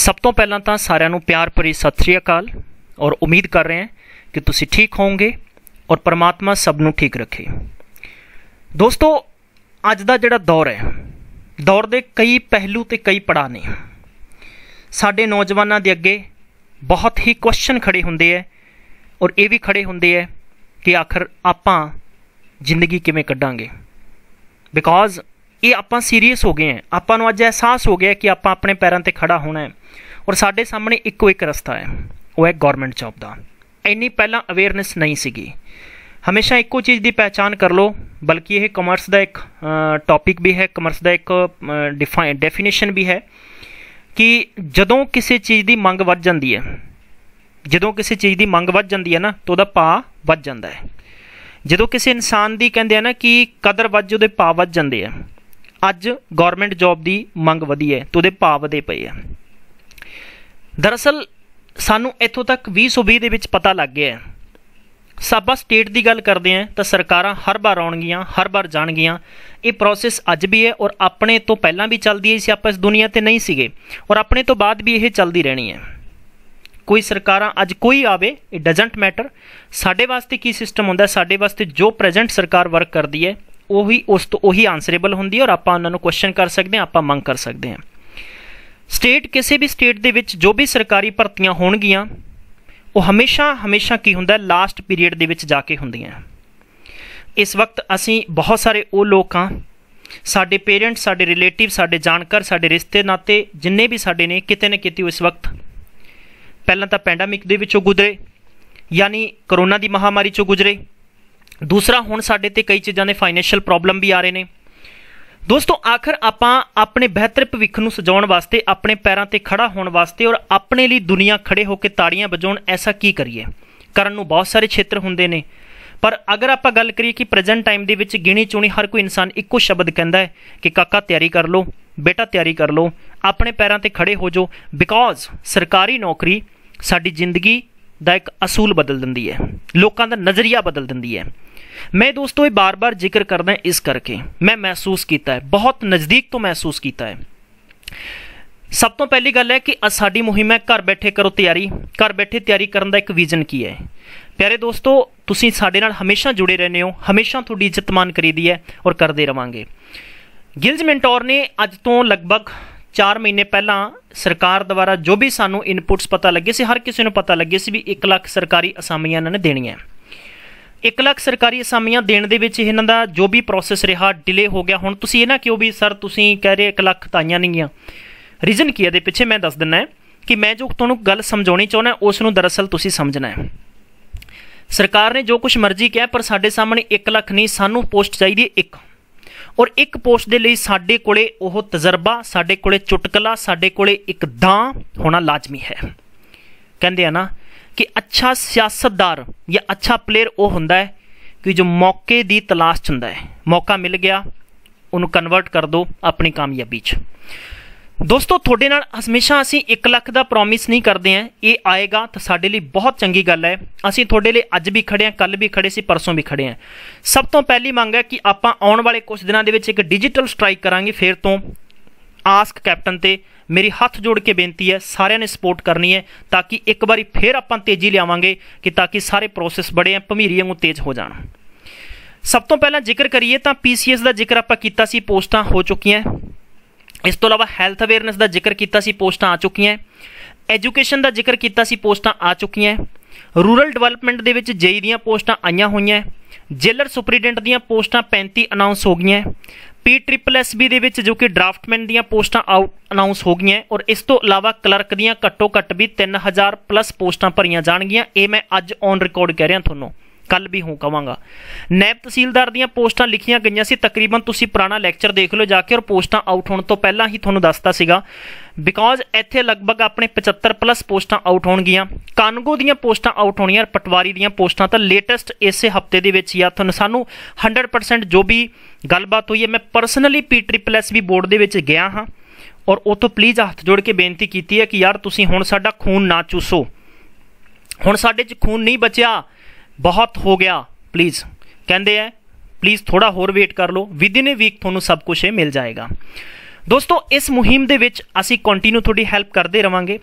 ਸਭ ਤੋਂ ਪਹਿਲਾਂ ਤਾਂ ਸਾਰਿਆਂ ਨੂੰ ਪਿਆਰ ਭਰੀ ਸਤਿ ਸ੍ਰੀ ਅਕਾਲ ਔਰ ਉਮੀਦ ਕਰ ਰਹੇ ਹਾਂ ਕਿ ਤੁਸੀਂ ਠੀਕ ਹੋਵੋਗੇ ਔਰ ਪਰਮਾਤਮਾ ਸਭ ਨੂੰ ਠੀਕ ਰੱਖੇ ਦੋਸਤੋ ਅੱਜ ਦਾ ਜਿਹੜਾ ਦੌਰ ਹੈ ਦੌਰ ਦੇ ਕਈ ਪਹਿਲੂ ਤੇ ਕਈ ਪੜਾਅ ਨੇ ਸਾਡੇ ਨੌਜਵਾਨਾਂ ਦੇ ਅੱਗੇ ਬਹੁਤ ਹੀ ਕੁਐਸਚਨ ਖੜੇ ਹੁੰਦੇ ਐ ਔਰ ਇਹ ਵੀ ਖੜੇ ਹੁੰਦੇ ਐ ਕਿ ਆਖਰ ਆਪਾਂ ਜ਼ਿੰਦਗੀ ਕਿਵੇਂ ਕੱਢਾਂਗੇ ਬਿਕੋਜ਼ ਇਹ ਆਪਾਂ ਸੀਰੀਅਸ ਹੋ ਗਏ ਆ ਆਪਾਂ ਨੂੰ ਅੱਜ ਅਹਿਸਾਸ ਹੋ ਗਿਆ ਕਿ ਆਪਾਂ ਆਪਣੇ ਪੈਰਾਂ ਤੇ ਖੜਾ ਹੋਣਾ ਹੈ ਔਰ ਸਾਡੇ ਸਾਹਮਣੇ ਇੱਕੋ ਇੱਕ ਰਸਤਾ ਹੈ ਉਹ ਹੈ ਗਵਰਨਮੈਂਟ ਜੌਬ ਦਾ ਇੰਨੀ ਪਹਿਲਾਂ ਅਵੇਅਰਨੈਸ ਨਹੀਂ ਸੀਗੀ ਹਮੇਸ਼ਾ ਇੱਕੋ ਚੀਜ਼ ਦੀ ਪਛਾਣ ਕਰ ਲੋ ਬਲਕਿ ਇਹ ਕਮਰਸ ਦਾ ਇੱਕ ਟੌਪਿਕ ਵੀ ਹੈ ਕਮਰਸ ਦਾ ਇੱਕ ਡਿਫਾਈਨ ਡੈਫੀਨੇਸ਼ਨ ਵੀ ਹੈ ਕਿ ਜਦੋਂ ਕਿਸੇ ਚੀਜ਼ ਦੀ ਮੰਗ ਵੱਧ ਜਾਂਦੀ ਹੈ ਜਦੋਂ ਕਿਸੇ ਚੀਜ਼ ਦੀ ਮੰਗ ਵੱਧ ਜਾਂਦੀ ਹੈ ਨਾ ਤਾਂ ਉਹਦਾ ਭਾਅ ਵੱਧ ਜਾਂਦਾ ਹੈ ਜਦੋਂ ਕਿਸੇ ਇਨਸਾਨ ਦੀ ਕਹਿੰਦੇ ਆ ਨਾ ਕਿ ਕਦਰ ਵੱਧ ਉਹਦੇ ਭਾਅ ਵੱਧ ਜਾਂਦੇ ਆ ਅੱਜ ਗਵਰਨਮੈਂਟ ਜੌਬ ਦੀ ਮੰਗ ਵਧੀ ਹੈ ਤੇ ਉਹਦੇ ਭਾਅ ਵਧੇ ਪਏ ਆ ਦਰਅਸਲ ਸਾਨੂੰ ਇੱਥੋਂ ਤੱਕ 2020 ਦੇ ਵਿੱਚ ਪਤਾ ਲੱਗ ਗਿਆ ਸਾਬਾ ਸਟੇਟ ਦੀ ਗੱਲ ਕਰਦੇ ਆ ਤਾਂ ਸਰਕਾਰਾਂ ਹਰ ਵਾਰ ਆਉਣਗੀਆਂ ਹਰ ਵਾਰ ਜਾਣਗੀਆਂ ਇਹ ਪ੍ਰੋਸੈਸ ਅੱਜ ਵੀ ਹੈ ਔਰ ਆਪਣੇ ਤੋਂ ਪਹਿਲਾਂ ਵੀ ਚੱਲਦੀ ਆਈ ਸੀ ਆਪਾਂ ਇਸ ਦੁਨੀਆ ਤੇ ਨਹੀਂ ਸੀਗੇ ਔਰ ਆਪਣੇ ਤੋਂ ਬਾਅਦ ਵੀ ਇਹ ਚੱਲਦੀ ਰਹਿਣੀ ਹੈ ਕੋਈ ਸਰਕਾਰਾਂ ਅੱਜ ਕੋਈ ਆਵੇ ਇਟ ਡਸਨਟ ਮੈਟਰ ਸਾਡੇ ਵਾਸਤੇ ਕੀ ਸਿਸਟਮ ਹੁੰਦਾ ਸਾਡੇ ਵਾਸਤੇ ਜੋ ਪ੍ਰੈਜ਼ੈਂਟ ਸਰਕਾਰ ਵਰਕ ਕਰਦੀ ਹੈ ਉਹੀ ਉਸ ਤੋਂ ਉਹੀ ਆਨਸਰੇਬਲ ਹੁੰਦੀ ਹੈ ਔਰ ਆਪਾਂ ਉਹਨਾਂ ਨੂੰ ਕੁਐਸਚਨ ਕਰ ਸਕਦੇ ਹਾਂ ਆਪਾਂ ਮੰਗ ਕਰ ਸਕਦੇ ਹਾਂ ਸਟੇਟ ਕਿਸੇ ਵੀ ਸਟੇਟ ਦੇ ਵਿੱਚ ਜੋ ਵੀ ਸਰਕਾਰੀ ਭਰਤੀਆਂ ਹੋਣਗੀਆਂ ਉਹ ਹਮੇਸ਼ਾ ਹਮੇਸ਼ਾ ਕੀ ਹੁੰਦਾ ਹੈ ਲਾਸਟ ਪੀਰੀਅਡ ਦੇ ਵਿੱਚ ਜਾ ਕੇ ਹੁੰਦੀਆਂ ਇਸ ਵਕਤ ਅਸੀਂ ਬਹੁਤ ਸਾਰੇ ਉਹ ਲੋਕ ਹਾਂ ਸਾਡੇ ਪੇਰੈਂਟਸ ਸਾਡੇ ਰਿਲੇਟਿਵ ਸਾਡੇ ਜਾਣਕਾਰ ਸਾਡੇ ਰਿਸ਼ਤੇ ਨਾਤੇ ਜਿੰਨੇ ਵੀ ਸਾਡੇ ਨੇ ਕਿਤੇ ਨਾ ਕਿਤੇ ਉਸ ਵਕਤ ਪਹਿਲਾਂ ਤਾਂ ਪੈਂਡੈਮਿਕ ਦੇ ਵਿੱਚੋਂ ਗੁਜ਼ਰੇ ਯਾਨੀ ਕਰੋਨਾ ਦੀ ਮਹਾਮਾਰੀ ਚੋਂ ਗੁਜ਼ਰੇ ਦੂਸਰਾ ਹੁਣ ਸਾਡੇ ਤੇ ਕਈ ਚੀਜ਼ਾਂ ਦੇ ਫਾਈਨੈਂਸ਼ੀਅਲ ਪ੍ਰੋਬਲਮ ਵੀ ਆ ਰਹੇ ਨੇ ਦੋਸਤੋ ਆਖਰ ਆਪਾਂ ਆਪਣੇ ਬਿਹਤਰ ਭਵਿੱਖ ਨੂੰ ਸਜਾਉਣ ਵਾਸਤੇ ਆਪਣੇ ਪੈਰਾਂ ਤੇ ਖੜਾ ਹੋਣ ਵਾਸਤੇ ਔਰ ਆਪਣੇ ਲਈ ਦੁਨੀਆ ਖੜੇ ਹੋ ਕੇ ਤਾੜੀਆਂ ਵਜਾਉਣ ਐਸਾ ਕੀ ਕਰੀਏ ਕਰਨ ਨੂੰ ਬਹੁਤ ਸਾਰੇ ਖੇਤਰ ਹੁੰਦੇ ਨੇ ਪਰ ਅਗਰ ਆਪਾਂ ਗੱਲ ਕਰੀਏ ਕਿ ਪ੍ਰੈਜ਼ੈਂਟ ਟਾਈਮ ਦੇ ਵਿੱਚ ਗਿਣੀ ਚੁਣੀ ਹਰ ਕੋਈ ਇਨਸਾਨ ਇੱਕੋ ਸ਼ਬਦ ਕਹਿੰਦਾ ਹੈ ਕਿ ਕਾਕਾ ਤਿਆਰੀ ਕਰ ਲਓ ਬੇਟਾ ਤਿਆਰੀ ਕਰ ਲਓ ਆਪਣੇ ਪੈਰਾਂ ਤੇ ਖੜੇ ਹੋ ਜਾਓ ਬਿਕੋਜ਼ ਸਰਕਾਰੀ ਨੌਕਰੀ ਸਾਡੀ ਜ਼ਿੰਦਗੀ ਦਾ ਇੱਕ ਅਸੂਲ ਬਦਲ ਦਿੰਦੀ ਹੈ ਲੋਕਾਂ ਦਾ ਨਜ਼ਰੀਆ ਬਦਲ ਦਿੰਦੀ ਹੈ ਮੈਂ ਦੋਸਤੋ ਇਹ ਬਾਰ-ਬਾਰ ਜ਼ਿਕਰ ਕਰਦਾ ਇਸ ਕਰਕੇ ਮੈਂ ਮਹਿਸੂਸ ਕੀਤਾ ਹੈ ਬਹੁਤ ਨਜ਼ਦੀਕ ਤੋਂ ਮਹਿਸੂਸ ਕੀਤਾ ਹੈ ਸਭ ਤੋਂ ਪਹਿਲੀ ਗੱਲ ਹੈ ਕਿ ਸਾਡੀ ਮੁਹਿੰਮ ਹੈ ਘਰ ਬੈਠੇ ਕਰੋ ਤਿਆਰੀ ਘਰ ਬੈਠੇ ਤਿਆਰੀ ਕਰਨ ਦਾ ਇੱਕ ਵਿਜ਼ਨ ਕੀ ਹੈ ਪਿਆਰੇ ਦੋਸਤੋ ਤੁਸੀਂ ਸਾਡੇ ਨਾਲ ਹਮੇਸ਼ਾ ਜੁੜੇ ਰਹਿੰਦੇ ਹੋ ਹਮੇਸ਼ਾ ਤੁਹਾਡੀ ਇੱਜ਼ਤ ਮਾਨ ਕਰੀਦੀ ਹੈ ਔਰ ਕਰਦੇ ਰਵਾਂਗੇ ਗਿਲਜ਼ ਮੈਂਟੋਰ ਨੇ ਅੱਜ ਤੋਂ ਲਗਭਗ 4 ਮਹੀਨੇ ਪਹਿਲਾਂ ਸਰਕਾਰ ਦੁਆਰਾ ਜੋ ਵੀ ਸਾਨੂੰ ਇਨਪੁਟਸ ਪਤਾ ਲੱਗੇ ਸੀ ਹਰ ਕਿਸੇ ਨੂੰ ਪਤਾ ਲੱਗੇ ਸੀ ਵੀ 1 ਲੱਖ ਸਰਕਾਰੀ ਅਸਾਮੀਆਂ ਇਹਨਾਂ ਨੇ ਦੇਣੀਆਂ 1 ਲੱਖ ਸਰਕਾਰੀ ਅਸਾਮੀਆਂ ਦੇਣ ਦੇ ਵਿੱਚ ਇਹਨਾਂ ਦਾ ਜੋ ਵੀ ਪ੍ਰੋਸੈਸ ਰਿਹਾ ਡਿਲੇ ਹੋ ਗਿਆ ਹੁਣ ਤੁਸੀਂ ਇਹ ਨਾ ਕਿਉਂ ਵੀ ਸਰ ਤੁਸੀਂ ਕਹਿ ਰਹੇ 1 ਲੱਖ ਤਾਈਆਂ ਨਹੀਂ ਆ ਰੀਜ਼ਨ ਕੀ ਹੈ ਦੇ ਪਿੱਛੇ ਮੈਂ ਦੱਸ ਦਿੰਨਾ ਕਿ ਮੈਂ ਜੋ ਤੁਹਾਨੂੰ ਗੱਲ ਸਮਝਾਉਣੀ ਚਾਹੁੰਦਾ ਉਸ ਨੂੰ ਦਰਅਸਲ ਤੁਸੀਂ ਸਮਝਣਾ ਹੈ ਸਰਕਾਰ ਨੇ ਜੋ ਕੁਝ ਮਰਜ਼ੀ ਕਿਹਾ ਪਰ ਸਾਡੇ ਸਾਹਮਣੇ 1 ਲੱਖ ਨਹੀਂ ਸਾਨੂੰ ਪੋਸਟ ਚਾਹੀਦੀ ਹੈ ਇੱਕ ਔਰ ਇੱਕ ਪੋਸਟ ਦੇ ਲਈ ਸਾਡੇ ਕੋਲੇ ਉਹ ਤਜਰਬਾ ਸਾਡੇ ਕੋਲੇ ਚੁਟਕਲਾ ਸਾਡੇ ਕੋਲੇ ਇੱਕ ਦਾਂ ਹੋਣਾ ਲਾਜ਼ਮੀ ਹੈ ਕਹਿੰਦੇ ਆ ਨਾ ਕਿ ਅੱਛਾ ਸਿਆਸਤਦਾਰ ਜਾਂ ਅੱਛਾ ਪਲੇਅਰ ਉਹ ਹੁੰਦਾ ਹੈ ਕਿ ਜੋ ਮੌਕੇ ਦੀ ਤਲਾਸ਼ 'ਚ ਹੁੰਦਾ ਹੈ ਮੌਕਾ ਮਿਲ ਗਿਆ ਉਹਨੂੰ ਕਨਵਰਟ ਕਰ ਦੋ ਆਪਣੀ ਕਾਮਯਾਬੀ 'ਚ ਦੋਸਤੋ ਤੁਹਾਡੇ ਨਾਲ ਹਮੇਸ਼ਾ ਅਸੀਂ 1 ਲੱਖ ਦਾ ਪ੍ਰੋਮਿਸ ਨਹੀਂ ਕਰਦੇ ਆ ਇਹ ਆਏਗਾ ਤਾਂ ਸਾਡੇ ਲਈ ਬਹੁਤ ਚੰਗੀ ਗੱਲ ਹੈ ਅਸੀਂ ਤੁਹਾਡੇ ਲਈ ਅੱਜ ਵੀ ਖੜੇ ਆ ਕੱਲ ਵੀ ਖੜੇ ਸੀ ਪਰਸੋਂ ਵੀ ਖੜੇ ਆ ਸਭ ਤੋਂ ਪਹਿਲੀ ਮੰਗ ਹੈ ਕਿ ਆਪਾਂ ਆਉਣ ਵਾਲੇ ਕੁਝ ਦਿਨਾਂ ਦੇ ਵਿੱਚ ਇੱਕ ਡਿਜੀਟਲ ਸਟ੍ਰਾਈਕ ਕਰਾਂਗੇ ਫੇਰ ਤੋਂ ਆਸਕ ਕੈਪਟਨ ਤੇ ਮੇਰੀ ਹੱਥ ਜੋੜ ਕੇ ਬੇਨਤੀ ਹੈ ਸਾਰਿਆਂ ਨੇ ਸਪੋਰਟ ਕਰਨੀ ਹੈ ਤਾਂ ਕਿ ਇੱਕ ਵਾਰੀ ਫੇਰ ਆਪਾਂ ਤੇਜ਼ੀ ਲਿਆਵਾਂਗੇ ਕਿ ਤਾਂ ਕਿ ਸਾਰੇ ਪ੍ਰੋਸੈਸ ਬੜੇ ਆ ਭਮੀਰੀ ਵਾਂਗੂ ਤੇਜ਼ ਹੋ ਜਾਣ ਸਭ ਤੋਂ ਪਹਿਲਾਂ ਜ਼ਿਕਰ ਕਰੀਏ ਤਾਂ ਪੀਸੀਐਸ ਦਾ ਜ਼ਿਕਰ ਆਪਾਂ ਕੀਤਾ ਸੀ ਪੋਸਟਾਂ ਹੋ ਚੁੱਕੀਆਂ ਇਸ ਤੋਂ ਇਲਾਵਾ ਹੈਲਥ ਅਵੇਅਰਨੈਸ ਦਾ ਜ਼ਿਕਰ ਕੀਤਾ ਸੀ ਪੋਸਟਾਂ ਆ ਚੁੱਕੀਆਂ ਐਜੂਕੇਸ਼ਨ ਦਾ ਜ਼ਿਕਰ ਕੀਤਾ ਸੀ ਪੋਸਟਾਂ ਆ ਚੁੱਕੀਆਂ ਰੂਰਲ ਡਿਵੈਲਪਮੈਂਟ ਦੇ ਵਿੱਚ ਜੇਈ ਦੀਆਂ ਪੋਸਟਾਂ ਆਈਆਂ ਹੋਈਆਂ ਜੇਲਰ ਸੁਪਰੀਡੈਂਟ ਦੀਆਂ ਪੋਸਟਾਂ 35 ਅਨਾਉਂਸ ਹੋ ਗਈਆਂ ਪੀ ਟ੍ਰਿਪਲ ਐਸ ਬੀ ਦੇ ਵਿੱਚ ਜੋ ਕਿ ਡਰਾਫਟਮੈਨ ਦੀਆਂ ਪੋਸਟਾਂ ਆਊਟ ਅਨਾਉਂਸ ਹੋ ਗਈਆਂ ਔਰ ਇਸ ਤੋਂ ਇਲਾਵਾ ਕਲਰਕ ਦੀਆਂ ਘੱਟੋ ਘੱਟ ਵੀ 3000 ਪਲੱਸ ਪੋਸਟਾਂ ਭਰੀਆਂ ਜਾਣਗੀਆਂ ਇਹ ਮੈਂ ਅੱਜ ਔਨ ਰਿਕਾਰਡ ਕਹਿ ਰਿਹਾ ਤੁਹਾਨੂੰ ਕੱਲ ਵੀ ਹੂੰ ਕਵਾਂਗਾ ਨੈਬ ਤਹਿਸੀਲਦਾਰ ਦੀਆਂ ਪੋਸਟਾਂ ਲਿਖੀਆਂ ਗਈਆਂ ਸੀ ਤਕਰੀਬਨ ਤੁਸੀਂ ਪੁਰਾਣਾ ਲੈਕਚਰ ਦੇਖ ਲਓ ਜਾ ਕੇ ਔਰ ਪੋਸਟਾਂ ਆਊਟ ਹੋਣ ਤੋਂ ਪਹਿਲਾਂ ਹੀ ਤੁਹਾਨੂੰ ਦੱਸਤਾ ਸੀਗਾ ਬਿਕੋਜ਼ ਇੱਥੇ ਲਗਭਗ ਆਪਣੇ 75 ਪਲੱਸ ਪੋਸਟਾਂ ਆਊਟ ਹੋਣਗੀਆਂ ਕਾਨਗੋ ਦੀਆਂ ਪੋਸਟਾਂ ਆਊਟ ਹੋਣੀਆਂ ਪਟਵਾਰੀ ਦੀਆਂ ਪੋਸਟਾਂ ਤਾਂ ਲੇਟੈਸਟ ਇਸੇ ਹਫਤੇ ਦੇ ਵਿੱਚ ਜਾਂ ਤੁਹਾਨੂੰ ਸਾਨੂੰ 100% ਜੋ ਵੀ ਗੱਲਬਾਤ ਹੋਈ ਹੈ ਮੈਂ ਪਰਸਨਲੀ ਪੀ ਟ੍ਰਿਪਲ ਐਸ ਵੀ ਬੋਰਡ ਦੇ ਵਿੱਚ ਗਿਆ ਹਾਂ ਔਰ ਉੱਥੋਂ ਪਲੀਜ਼ ਹੱਥ ਜੋੜ ਕੇ ਬੇਨਤੀ ਕੀਤੀ ਹੈ ਕਿ ਯਾਰ ਤੁਸੀਂ ਹੁਣ ਸਾਡਾ ਖੂਨ ਨਾ ਚੂਸੋ ਹੁਣ ਸਾਡੇ 'ਚ ਖੂਨ ਨਹੀਂ ਬਚਿਆ ਬਹੁਤ ਹੋ ਗਿਆ ਪਲੀਜ਼ ਕਹਿੰਦੇ ਐ ਪਲੀਜ਼ ਥੋੜਾ ਹੋਰ ਵੇਟ ਕਰ ਲਓ ਵਿਦ ਇਨ ਅ ਵੀਕ ਤੁਹਾਨੂੰ ਸਭ ਕੁਝ ਇਹ ਮਿਲ ਜਾਏਗਾ ਦੋਸਤੋ ਇਸ ਮੁਹਿੰਮ ਦੇ ਵਿੱਚ ਅਸੀਂ ਕੰਟੀਨਿਊ ਤੁਹਾਡੀ ਹੈਲਪ ਕਰਦੇ ਰਵਾਂਗੇ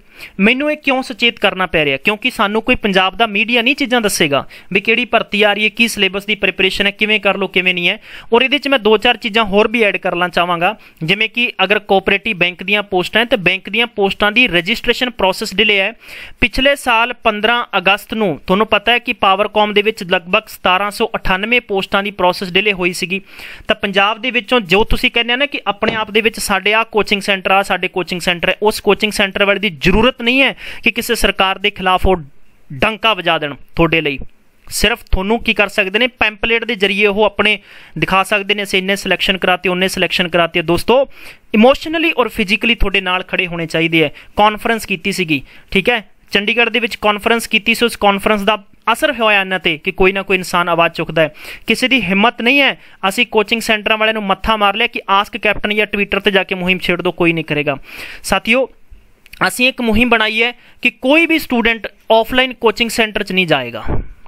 ਮੈਨੂੰ ਇਹ ਕਿਉਂ ਸੁਚੇਤ ਕਰਨਾ ਪੈ ਰਿਹਾ ਕਿਉਂਕਿ ਸਾਨੂੰ ਕੋਈ ਪੰਜਾਬ ਦਾ ਮੀਡੀਆ ਨਹੀਂ ਚੀਜ਼ਾਂ ਦੱਸੇਗਾ ਵੀ ਕਿਹੜੀ ਭਰਤੀ ਆ ਰਹੀ ਹੈ ਕੀ ਸਿਲੇਬਸ ਦੀ ਪ੍ਰੀਪਰੇਸ਼ਨ ਹੈ ਕਿਵੇਂ ਕਰ ਲੋ ਕਿਵੇਂ ਨਹੀਂ ਹੈ ਔਰ ਇਹਦੇ ਵਿੱਚ ਮੈਂ ਦੋ ਚਾਰ ਚੀਜ਼ਾਂ ਹੋਰ ਵੀ ਐਡ ਕਰਨਾ ਚਾਹਾਂਗਾ ਜਿਵੇਂ ਕਿ ਅਗਰ ਕੋਆਪਰੇਟਿਵ ਬੈਂਕ ਦੀਆਂ ਪੋਸਟਾਂ ਹੈ ਤਾਂ ਬੈਂਕ ਦੀਆਂ ਪੋਸਟਾਂ ਦੀ ਰਜਿਸਟ੍ਰੇਸ਼ਨ ਪ੍ਰੋਸੈਸ ਡਿਲੇ ਹੈ ਪਿਛਲੇ ਸਾਲ 15 ਅਗਸਤ ਨੂੰ ਤੁਹਾਨੂੰ ਪਤਾ ਹੈ ਕਿ ਪਾਵਰਕਾਮ ਦੇ ਵਿੱਚ ਲਗਭਗ 1798 ਪੋਸਟਾਂ ਦੀ ਪ੍ਰੋਸੈਸ ਡਿਲੇ ਹੋਈ ਸੀਗੀ ਤਾਂ ਪੰਜਾਬ ਦੇ ਵਿੱਚੋਂ ਜੋ ਤੁਸੀਂ ਕਹਿੰਦੇ ਆ ਨਾ ਕਿ ਆਪਣੇ ਆਪ ਦੇ ਵਿੱਚ ਸਾਡੇ ਆ ਕੋਚਿੰਗ ਸੈਂਟਰ ਆ ਸਾਡੇ ਕੋਚਿੰਗ ਸੈਂਟਰ ਹੈ ਉਸ ਕੋਚਿੰਗ ਸੈਂਟਰ ਵਾਲੇ ਦੀ ਜ਼ਰੂਰਤ ਨਹੀਂ ਹੈ ਕਿ ਕਿਸੇ ਸਰਕਾਰ ਦੇ ਖਿਲਾਫ ਉਹ ਡੰਕਾ ਵਜਾ ਦੇਣ ਤੁਹਾਡੇ ਲਈ ਸਿਰਫ ਤੁਹਾਨੂੰ ਕੀ ਕਰ ਸਕਦੇ ਨੇ ਪੈਂਪਲੇਟ ਦੇ ਜ਼ਰੀਏ ਉਹ ਆਪਣੇ ਦਿਖਾ ਸਕਦੇ ਨੇ ਅਸੀਂ ਇੰਨੇ ਸਿਲੈਕਸ਼ਨ ਕਰਾਤੇ ਉਹਨੇ ਸਿਲੈਕਸ਼ਨ ਕਰਾਤੇ ਦੋਸਤੋ ਇਮੋਸ਼ਨਲੀ ਔਰ ਫਿਜ਼ੀਕਲੀ ਤੁਹਾਡੇ ਨਾਲ ਖੜੇ ਹੋਣੇ ਚਾਹੀਦੇ ਐ ਕਾਨਫਰੰਸ ਕੀਤੀ ਸੀਗੀ ਠੀਕ ਹੈ ਚੰਡੀਗੜ੍ਹ ਦੇ ਵਿੱਚ ਕਾਨਫਰੰਸ ਕੀਤੀ ਸੀ ਉਸ ਕਾਨਫਰੰਸ ਦਾ ਅਸਰ ਹੋਇਆ ਇਹਨਾਂ ਤੇ ਕਿ ਕੋਈ ਨਾ ਕੋਈ ਇਨਸਾਨ ਆਵਾਜ਼ ਚੁੱਕਦਾ ਹੈ ਕਿਸੇ ਦੀ ਹਿੰਮਤ ਨਹੀਂ ਹੈ ਅਸੀਂ ਕੋਚਿੰਗ ਸੈਂਟਰਾਂ ਵਾਲਿਆਂ ਨੂੰ ਮੱਥਾ ਮਾਰ ਲਿਆ ਕਿ ਆਸਕ ਕੈਪਟਨ ਜਾਂ ਟਵਿੱਟਰ ਤੇ ਜਾ ਕੇ ਮੁਹਿੰਮ ਛੇੜ ਦੋ ਕੋਈ ਨਹੀਂ ਕਰੇਗਾ ਸਾਥੀਓ ਅਸੀਂ ਇੱਕ ਮੁਹਿੰਮ ਬਣਾਈ ਹੈ ਕਿ ਕੋਈ ਵੀ ਸਟੂਡੈਂਟ ਆਫਲਾਈਨ ਕੋਚਿੰਗ ਸੈਂਟਰ 'ਚ ਨਹੀਂ ਜਾਏਗਾ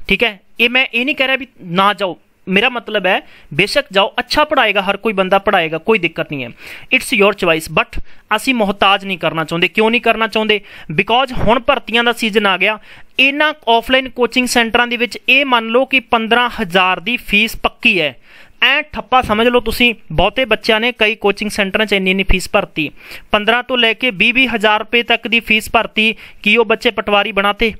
ਠੀਕ ਹੈ ਇਹ ਮੈਂ ਇਹ ਨਹੀਂ ਕਹਿ ਰਿਹਾ ਵੀ ਨਾ ਜਾਓ ਮੇਰਾ ਮਤਲਬ ਹੈ ਬੇਸ਼ੱਕ ਜਾਓ ਅੱਛਾ पढ़ाएगा ਹਰ ਕੋਈ ਬੰਦਾ पढ़ाएगा ਕੋਈ ਦਿੱਕਤ ਨਹੀਂ ਹੈ ਇਟਸ ਯੋਰ ਚੁਆਇਸ ਬਟ ਅਸੀਂ ਮੁਹਤਾਜ ਨਹੀਂ ਕਰਨਾ ਚਾਹੁੰਦੇ ਕਿਉਂ ਨਹੀਂ ਕਰਨਾ ਚਾਹੁੰਦੇ ਬਿਕੋਜ਼ ਹੁਣ ਭਰਤੀਆਂ ਦਾ ਸੀਜ਼ਨ ਆ ਗਿਆ ਇਹਨਾਂ ਆਫਲਾਈਨ ਕੋਚਿੰਗ ਸੈਂਟਰਾਂ ਦੇ ਵਿੱਚ ਇਹ ਮੰਨ ਲਓ ਕਿ 15000 ਦੀ ਫੀਸ ਪੱਕੀ ਹੈ ਐ ਠੱਪਾ ਸਮਝ ਲਓ ਤੁਸੀਂ ਬਹੁਤੇ ਬੱਚਿਆਂ ਨੇ ਕਈ ਕੋਚਿੰਗ ਸੈਂਟਰਾਂ 'ਚ ਇੰਨੀ ਇੰਨੀ ਫੀਸ ਭਰਤੀ 15 ਤੋਂ ਲੈ ਕੇ 20 20000 ਰੁਪਏ ਤੱਕ ਦੀ ਫੀਸ ਭਰਤੀ ਕੀ ਉਹ ਬੱਚੇ ਪਟਵਾਰੀ ਬਣਾਤੇ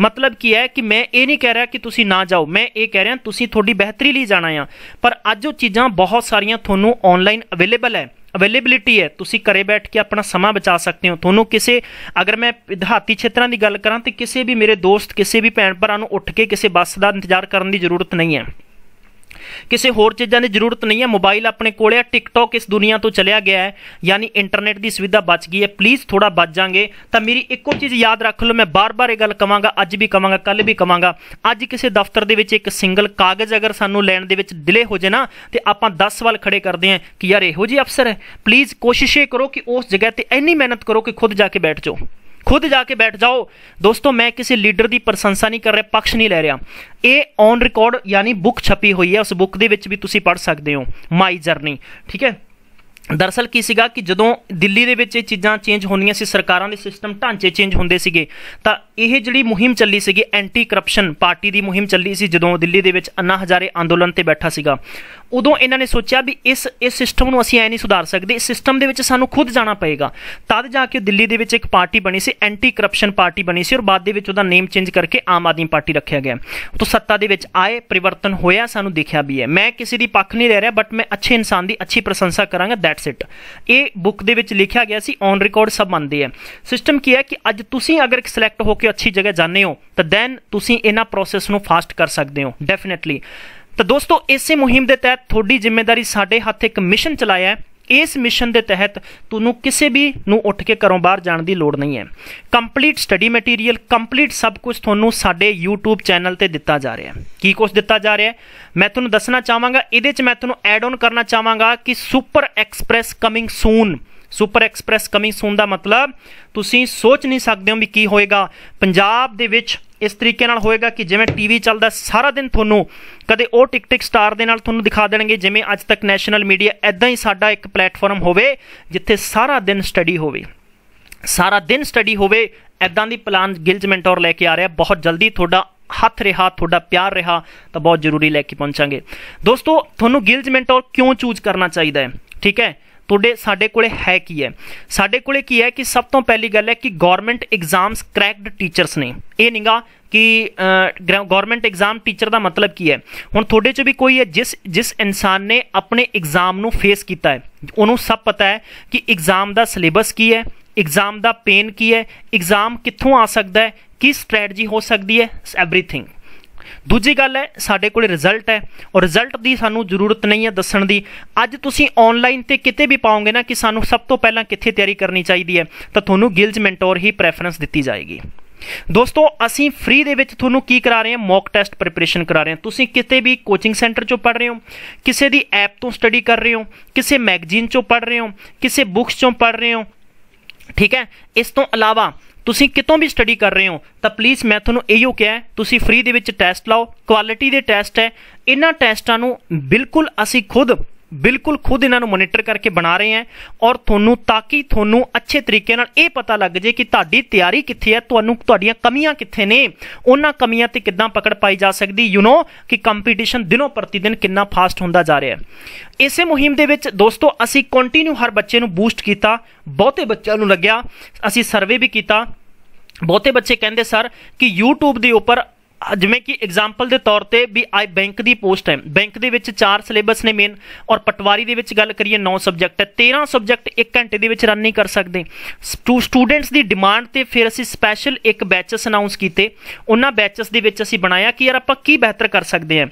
ਮਤਲਬ ਕੀ ਹੈ ਕਿ ਮੈਂ ਇਹ ਨਹੀਂ ਕਹਿ ਰਿਹਾ ਕਿ ਤੁਸੀਂ ਨਾ ਜਾਓ ਮੈਂ ਇਹ ਕਹਿ ਰਿਹਾ ਤੁਸੀਂ ਤੁਹਾਡੀ ਬਿਹਤਰੀ ਲਈ ਜਾਣਾ ਆ ਪਰ ਅੱਜ ਉਹ ਚੀਜ਼ਾਂ ਬਹੁਤ ਸਾਰੀਆਂ ਤੁਹਾਨੂੰ ਆਨਲਾਈਨ ਅਵੇਲੇਬਲ ਹੈ ਅਵੇਲੇਬਿਲਿਟੀ ਹੈ ਤੁਸੀਂ ਘਰੇ ਬੈਠ ਕੇ ਆਪਣਾ ਸਮਾਂ ਬਚਾ ਸਕਦੇ ਹੋ ਤੁਹਾਨੂੰ ਕਿਸੇ ਅਗਰ ਮੈਂ ਦਿਹਾਤੀ ਖੇਤਰਾਂ ਦੀ ਗੱਲ ਕਰਾਂ ਤੇ ਕਿਸੇ ਵੀ ਮੇਰੇ ਦੋਸਤ ਕਿਸੇ ਵੀ ਭੈਣ ਭਰਾ ਨੂੰ ਉੱਠ ਕੇ ਕਿਸੇ ਬੱਸ ਦਾ ਇੰਤਜ਼ਾਰ ਕਰਨ ਦੀ ਜ਼ਰੂਰਤ ਨਹੀਂ ਹੈ ਕਿਸੇ ਹੋਰ ਚੀਜ਼ਾਂ ਦੀ ਜ਼ਰੂਰਤ ਨਹੀਂ ਹੈ ਮੋਬਾਈਲ ਆਪਣੇ ਕੋਲੇ ਆ ਟਿਕਟੌਕ ਇਸ ਦੁਨੀਆ ਤੋਂ ਚਲਿਆ ਗਿਆ ਹੈ ਯਾਨੀ ਇੰਟਰਨੈਟ ਦੀ ਸੁਵਿਧਾ ਬਚ ਗਈ ਹੈ ਪਲੀਜ਼ ਥੋੜਾ ਬਚ ਜਾਗੇ ਤਾਂ ਮੇਰੀ ਇੱਕੋ ਚੀਜ਼ ਯਾਦ ਰੱਖ ਲਓ ਮੈਂ ਬਾਰ-ਬਾਰ ਇਹ ਗੱਲ ਕਵਾਂਗਾ ਅੱਜ ਵੀ ਕਵਾਂਗਾ ਕੱਲ ਵੀ ਕਵਾਂਗਾ ਅੱਜ ਕਿਸੇ ਦਫ਼ਤਰ ਦੇ ਵਿੱਚ ਇੱਕ ਸਿੰਗਲ ਕਾਗਜ਼ ਅਗਰ ਸਾਨੂੰ ਲੈਣ ਦੇ ਵਿੱਚ ਡਿਲੇ ਹੋ ਜੇ ਨਾ ਤੇ ਆਪਾਂ 10 ਸਵਾਲ ਖੜੇ ਕਰਦੇ ਹਾਂ ਕਿ ਯਾਰ ਇਹੋ ਜੀ ਅਫਸਰ ਹੈ ਪਲੀਜ਼ ਕੋਸ਼ਿਸ਼ੇ ਕਰੋ ਕਿ ਉਸ ਜਗ੍ਹਾ ਤੇ ਇੰਨੀ ਮਿਹਨਤ ਕਰੋ ਕਿ ਖੁਦ ਜਾ ਕੇ ਬੈਠ ਜਾਓ ਖੁਦ ਜਾ ਕੇ ਬੈਠ ਜਾਓ ਦੋਸਤੋ ਮੈਂ ਕਿਸੇ ਲੀਡਰ ਦੀ ਪ੍ਰਸ਼ੰਸਾ ਨਹੀਂ ਕਰ ਰਿਹਾ ਪੱਖ ਨਹੀਂ ਲੈ ਰਿਹਾ ਇਹ ਔਨ ਰਿਕਾਰਡ ਯਾਨੀ ਬੁੱਕ ਛਪੀ ਹੋਈ ਹੈ ਉਸ ਬੁੱਕ ਦੇ ਵਿੱਚ ਵੀ ਤੁਸੀਂ ਪੜ੍ਹ ਸਕਦੇ ਹੋ ਮਾਈ ਜਰਨੀ ਠੀਕ ਹੈ ਦਰਸਲ ਕੀ ਸੀਗਾ ਕਿ ਜਦੋਂ ਦਿੱਲੀ ਦੇ ਵਿੱਚ ਇਹ ਚੀਜ਼ਾਂ ਚੇਂਜ ਹੋਣੀਆਂ ਸੀ ਸਰਕਾਰਾਂ ਦੇ ਸਿਸਟਮ ਢਾਂਚੇ ਚੇਂਜ ਹੁੰਦੇ ਸੀਗੇ ਤਾਂ ਇਹ ਜਿਹੜੀ ਮੁਹਿੰਮ ਚੱਲੀ ਸੀਗੀ ਐਂਟੀ ਕਰਪਸ਼ਨ ਪਾਰਟੀ ਦੀ ਮੁਹਿੰਮ ਚੱਲੀ ਸੀ ਜਦੋਂ ਦਿੱਲੀ ਦੇ ਵਿੱਚ ਅੰਨਾ ਹਜ਼ਾਰੇ ਅੰਦੋਲਨ ਤੇ ਬੈਠਾ ਸੀਗਾ ਉਦੋਂ ਇਹਨਾਂ ਨੇ ਸੋਚਿਆ ਵੀ ਇਸ ਇਸ ਸਿਸਟਮ ਨੂੰ ਅਸੀਂ ਐ ਨਹੀਂ ਸੁਧਾਰ ਸਕਦੇ ਇਸ ਸਿਸਟਮ ਦੇ ਵਿੱਚ ਸਾਨੂੰ ਖੁਦ ਜਾਣਾ ਪਏਗਾ ਤਦ ਜਾ ਕੇ ਦਿੱਲੀ ਦੇ ਵਿੱਚ ਇੱਕ ਪਾਰਟੀ ਬਣੀ ਸੀ ਐਂਟੀ ਕਰਪਸ਼ਨ ਪਾਰਟੀ ਬਣੀ ਸੀ ਔਰ ਬਾਅਦ ਦੇ ਵਿੱਚ ਉਹਦਾ ਨੇਮ ਚੇਂਜ ਕਰਕੇ ਆਮ ਆਦਮੀ ਪਾਰਟੀ ਰੱਖਿਆ ਗਿਆ ਤੋਂ ਸੱਤਾ ਦੇ ਵਿੱਚ ਆਏ ਪਰਿਵਰਤਨ ਹੋਇਆ ਸਾਨੂੰ ਦੇਖਿਆ ਵੀ ਹੈ ਮੈਂ ਕਿਸੇ ਦੀ ਪੱਖ ਨਹੀਂ ਲੈ ਰਿਹਾ ਬਟ ਮੈਂ ਅੱਛੇ ਇਨਸਾਨ ਦੀ ਅੱਛੀ ਪ੍ਰਸ਼ੰਸਾ ਕਰਾਂਗਾ ਦੈਟ ਦੈਟਸ ਇਟ ਇਹ ਬੁੱਕ ਦੇ ਵਿੱਚ ਲਿਖਿਆ ਗਿਆ ਸੀ ਔਨ ਰਿਕਾਰਡ ਸਭ ਮੰਨਦੇ ਆ ਸਿਸਟਮ ਕੀ ਹੈ ਕਿ ਅੱਜ ਤੁਸੀਂ ਅਗਰ ਸਿਲੈਕਟ ਹੋ ਕੇ ਅੱਛੀ ਜਗ੍ਹਾ ਜਾਣੇ ਹੋ ਤਾਂ ਦੈਨ ਤੁਸੀਂ ਇਹਨਾਂ ਪ੍ਰੋਸੈਸ ਨੂੰ ਫਾਸਟ ਕਰ ਸਕਦੇ ਹੋ ਡੈਫੀਨਿਟਲੀ ਤਾਂ ਦੋਸਤੋ ਇਸੇ ਮੁਹਿੰਮ ਦੇ ਤਹਿਤ ਤੁਹਾਡੀ ਜ਼ਿੰਮੇਵਾਰੀ ਸਾਡੇ ਹੱਥ ਇੱਕ ਮਿਸ਼ਨ ਚਲਾਇਆ ਹੈ ਇਸ ਮਿਸ਼ਨ ਦੇ ਤਹਿਤ ਤੁਹਾਨੂੰ ਕਿਸੇ ਵੀ ਨੂੰ ਉੱਠ ਕੇ ਘਰੋਂ ਬਾਹਰ ਜਾਣ ਦੀ ਲੋੜ ਨਹੀਂ ਹੈ ਕੰਪਲੀਟ ਸਟੱਡੀ ਮਟੀਰੀਅਲ ਕੰਪਲੀਟ ਸਭ ਕੁਝ ਤੁਹਾਨੂੰ ਸਾਡੇ YouTube ਚੈਨਲ ਤੇ ਦਿੱਤਾ ਜਾ ਰਿਹਾ ਹੈ ਕੀ ਕੁਝ ਦਿੱਤਾ ਜਾ ਰਿਹਾ ਹੈ ਮੈਂ ਤੁਹਾਨੂੰ ਦੱਸਣਾ ਚਾਹਾਂਗਾ ਇਹਦੇ 'ਚ ਮੈਂ ਤੁਹਾਨੂੰ ਐਡ ਆਨ ਕਰਨਾ ਚਾਹਾਂਗਾ ਕਿ super express coming soon super express coming soon ਦਾ ਮਤਲਬ ਤੁਸੀਂ ਸੋਚ ਨਹੀਂ ਸਕਦੇ ਹੋ ਵੀ ਕੀ ਹੋਏਗਾ ਪੰਜਾਬ ਦੇ ਵਿੱਚ ਇਸ ਤਰੀਕੇ ਨਾਲ ਹੋਏਗਾ ਕਿ ਜਿਵੇਂ ਟੀਵੀ ਚੱਲਦਾ ਸਾਰਾ ਦਿਨ ਤੁਹਾਨੂੰ ਕਦੇ ਉਹ ਟਿਕ ਟਿਕ ਸਟਾਰ ਦੇ ਨਾਲ ਤੁਹਾਨੂੰ ਦਿਖਾ ਦੇਣਗੇ ਜਿਵੇਂ ਅੱਜ ਤੱਕ ਨੈਸ਼ਨਲ ਮੀਡੀਆ ਐਦਾਂ ਹੀ ਸਾਡਾ ਇੱਕ ਪਲੇਟਫਾਰਮ ਹੋਵੇ ਜਿੱਥੇ ਸਾਰਾ ਦਿਨ ਸਟੱਡੀ ਹੋਵੇ ਸਾਰਾ ਦਿਨ ਸਟੱਡੀ ਹੋਵੇ ਐਦਾਂ ਦੀ ਪਲਾਨ ਗਿਲਜ ਮੈਂਟੋਰ ਲੈ ਕੇ ਆ ਰਿਹਾ ਬਹੁਤ ਜਲਦੀ ਤੁਹਾਡਾ ਹੱਥ ਰਿਹਾ ਤੁਹਾਡਾ ਪਿਆਰ ਰਿਹਾ ਤਾਂ ਬਹੁਤ ਜ਼ਰੂਰੀ ਲੈ ਕੇ ਪਹੁੰਚਾਂਗੇ ਦੋਸਤੋ ਤੁਹਾਨੂੰ ਗਿਲਜ ਮੈਂਟੋਰ ਕਿਉਂ ਚੂਜ਼ ਕਰਨਾ ਚਾਹੀਦਾ ਹੈ ਠੀਕ ਹੈ ਤੁਹਾਡੇ ਸਾਡੇ ਕੋਲੇ ਹੈ ਕੀ ਹੈ ਸਾਡੇ ਕੋਲੇ ਕੀ ਹੈ ਕਿ ਸਭ ਤੋਂ ਪਹਿਲੀ ਗੱਲ ਹੈ ਕਿ ਗਵਰਨਮੈਂਟ ਐਗਜ਼ਾਮਸ ਕ੍ਰੈਕਡ ਟੀਚਰਸ ਨੇ ਇਹ ਨਿੰਗਾ ਕਿ ਗਵਰਨਮੈਂਟ ਐਗਜ਼ਾਮ ਟੀਚਰ ਦਾ ਮਤਲਬ ਕੀ ਹੈ ਹੁਣ ਤੁਹਾਡੇ 'ਚ ਵੀ ਕੋਈ ਹੈ ਜਿਸ ਜਿਸ ਇਨਸਾਨ ਨੇ ਆਪਣੇ ਐਗਜ਼ਾਮ ਨੂੰ ਫੇਸ ਕੀਤਾ ਹੈ ਉਹਨੂੰ ਸਭ ਪਤਾ ਹੈ ਕਿ ਐਗਜ਼ਾਮ ਦਾ ਸਿਲੇਬਸ ਕੀ ਹੈ ਐਗਜ਼ਾਮ ਦਾ ਪੇਨ ਕੀ ਹੈ ਐਗਜ਼ਾਮ ਕਿੱਥੋਂ ਆ ਸਕਦਾ ਹੈ ਕੀ ਸਟ੍ਰੈਟਜੀ ਹੋ ਸਕਦੀ ਹੈ ਐਵਰੀਥਿੰਗ ਦੂਜੀ ਗੱਲ ਹੈ ਸਾਡੇ ਕੋਲ ਰਿਜ਼ਲਟ ਹੈ ਔਰ ਰਿਜ਼ਲਟ ਦੀ ਸਾਨੂੰ ਜ਼ਰੂਰਤ ਨਹੀਂ ਹੈ ਦੱਸਣ ਦੀ ਅੱਜ ਤੁਸੀਂ ਆਨਲਾਈਨ ਤੇ ਕਿਤੇ ਵੀ ਪਾਓਗੇ ਨਾ ਕਿ ਸਾਨੂੰ ਸਭ ਤੋਂ ਪਹਿਲਾਂ ਕਿੱਥੇ ਤਿਆਰੀ ਕਰਨੀ ਚਾਹੀਦੀ ਹੈ ਤਾਂ ਤੁਹਾਨੂੰ ਗਿਲਜ ਮੈਂਟੋਰ ਹੀ ਪ੍ਰੈਫਰੈਂਸ ਦਿੱਤੀ ਜਾਏਗੀ ਦੋਸਤੋ ਅਸੀਂ ਫ੍ਰੀ ਦੇ ਵਿੱਚ ਤੁਹਾਨੂੰ ਕੀ ਕਰਾ ਰਹੇ ਹਾਂ ਮੌਕ ਟੈਸਟ ਪ੍ਰੀਪਰੇਸ਼ਨ ਕਰਾ ਰਹੇ ਹਾਂ ਤੁਸੀਂ ਕਿਤੇ ਵੀ ਕੋਚਿੰਗ ਸੈਂਟਰ ਚੋਂ ਪੜ੍ਹ ਰਹੇ ਹੋ ਕਿਸੇ ਦੀ ਐਪ ਤੋਂ ਸਟੱਡੀ ਕਰ ਰਹੇ ਹੋ ਕਿਸੇ ਮੈਗਜ਼ੀਨ ਚੋਂ ਪੜ੍ਹ ਰਹੇ ਹੋ ਕਿਸੇ ਬੁੱਕਸ ਚੋਂ ਪੜ੍ਹ ਰਹੇ ਹੋ ਠੀਕ ਹੈ ਇਸ ਤੋਂ ਇਲਾਵਾ ਤੁਸੀਂ ਕਿਤੋਂ ਵੀ ਸਟੱਡੀ ਕਰ ਰਹੇ ਹੋ ਤਾਂ ਪਲੀਜ਼ ਮੈਂ ਤੁਹਾਨੂੰ ਇਹੋ ਕਿਹਾ ਤੁਸੀਂ ਫ੍ਰੀ ਦੇ ਵਿੱਚ ਟੈਸਟ ਲਾਓ ਕੁਆਲਿਟੀ ਦੇ ਟੈਸਟ ਹੈ ਇਹਨਾਂ ਟੈਸਟਾਂ ਨੂੰ ਬਿਲਕੁਲ ਅਸੀਂ ਖੁਦ ਬਿਲਕੁਲ ਖੁਦ ਇਹਨਾਂ ਨੂੰ ਮੋਨੀਟਰ ਕਰਕੇ ਬਣਾ ਰਹੇ ਹਾਂ ਔਰ ਤੁਹਾਨੂੰ ਤਾਂ ਕਿ ਤੁਹਾਨੂੰ ਅੱਛੇ ਤਰੀਕੇ ਨਾਲ ਇਹ ਪਤਾ ਲੱਗ ਜੇ ਕਿ ਤੁਹਾਡੀ ਤਿਆਰੀ ਕਿੱਥੇ ਹੈ ਤੁਹਾਨੂੰ ਤੁਹਾਡੀਆਂ ਕਮੀਆਂ ਕਿੱਥੇ ਨੇ ਉਹਨਾਂ ਕਮੀਆਂ ਤੇ ਕਿੱਦਾਂ ਪਕੜ ਪਾਈ ਜਾ ਸਕਦੀ ਯੂ نو ਕਿ ਕੰਪੀਟੀਸ਼ਨ ਦਿਨੋਂ ਪ੍ਰਤੀ ਦਿਨ ਕਿੰਨਾ ਫਾਸਟ ਹੁੰਦਾ ਜਾ ਰਿਹਾ ਹੈ ਇਸੇ ਮੁਹਿੰਮ ਦੇ ਵਿੱਚ ਦੋਸਤੋ ਅਸੀਂ ਕੰਟੀਨਿਊ ਹਰ ਬੱਚੇ ਨੂੰ ਬੂਸਟ ਕੀਤਾ ਬਹੁਤੇ ਬੱਚਿਆਂ ਨੂੰ ਲੱਗਿਆ ਅਸੀਂ ਸਰਵੇ ਵੀ ਕੀਤਾ ਬਹੁਤੇ ਬੱਚੇ ਕਹਿੰਦੇ ਸਰ ਕਿ YouTube ਦੇ ਉੱਪਰ ਜਿਵੇਂ ਕਿ ਐਗਜ਼ਾਮਪਲ ਦੇ ਤੌਰ ਤੇ ਵੀ ਆਈ ਬੈਂਕ ਦੀ ਪੋਸਟ ਹੈ ਬੈਂਕ ਦੇ ਵਿੱਚ ਚਾਰ ਸਿਲੇਬਸ ਨੇ ਮੇਨ ਔਰ ਪਟਵਾਰੀ ਦੇ ਵਿੱਚ ਗੱਲ ਕਰੀਏ 9 ਸਬਜੈਕਟ ਹੈ 13 ਸਬਜੈਕਟ 1 ਘੰਟੇ ਦੇ ਵਿੱਚ ਰਨ ਨਹੀਂ ਕਰ ਸਕਦੇ ਸਟੂਡੈਂਟਸ ਦੀ ਡਿਮਾਂਡ ਤੇ ਫਿਰ ਅਸੀਂ ਸਪੈਸ਼ਲ ਇੱਕ ਬੈਚਸ ਅਨਾਉਂਸ ਕੀਤੇ ਉਹਨਾਂ ਬੈਚਸ ਦੇ ਵਿੱਚ ਅਸੀਂ ਬਣਾਇਆ ਕਿ ਯਾਰ ਆਪਾਂ ਕੀ ਬਿਹਤਰ ਕਰ ਸਕਦੇ ਹਾਂ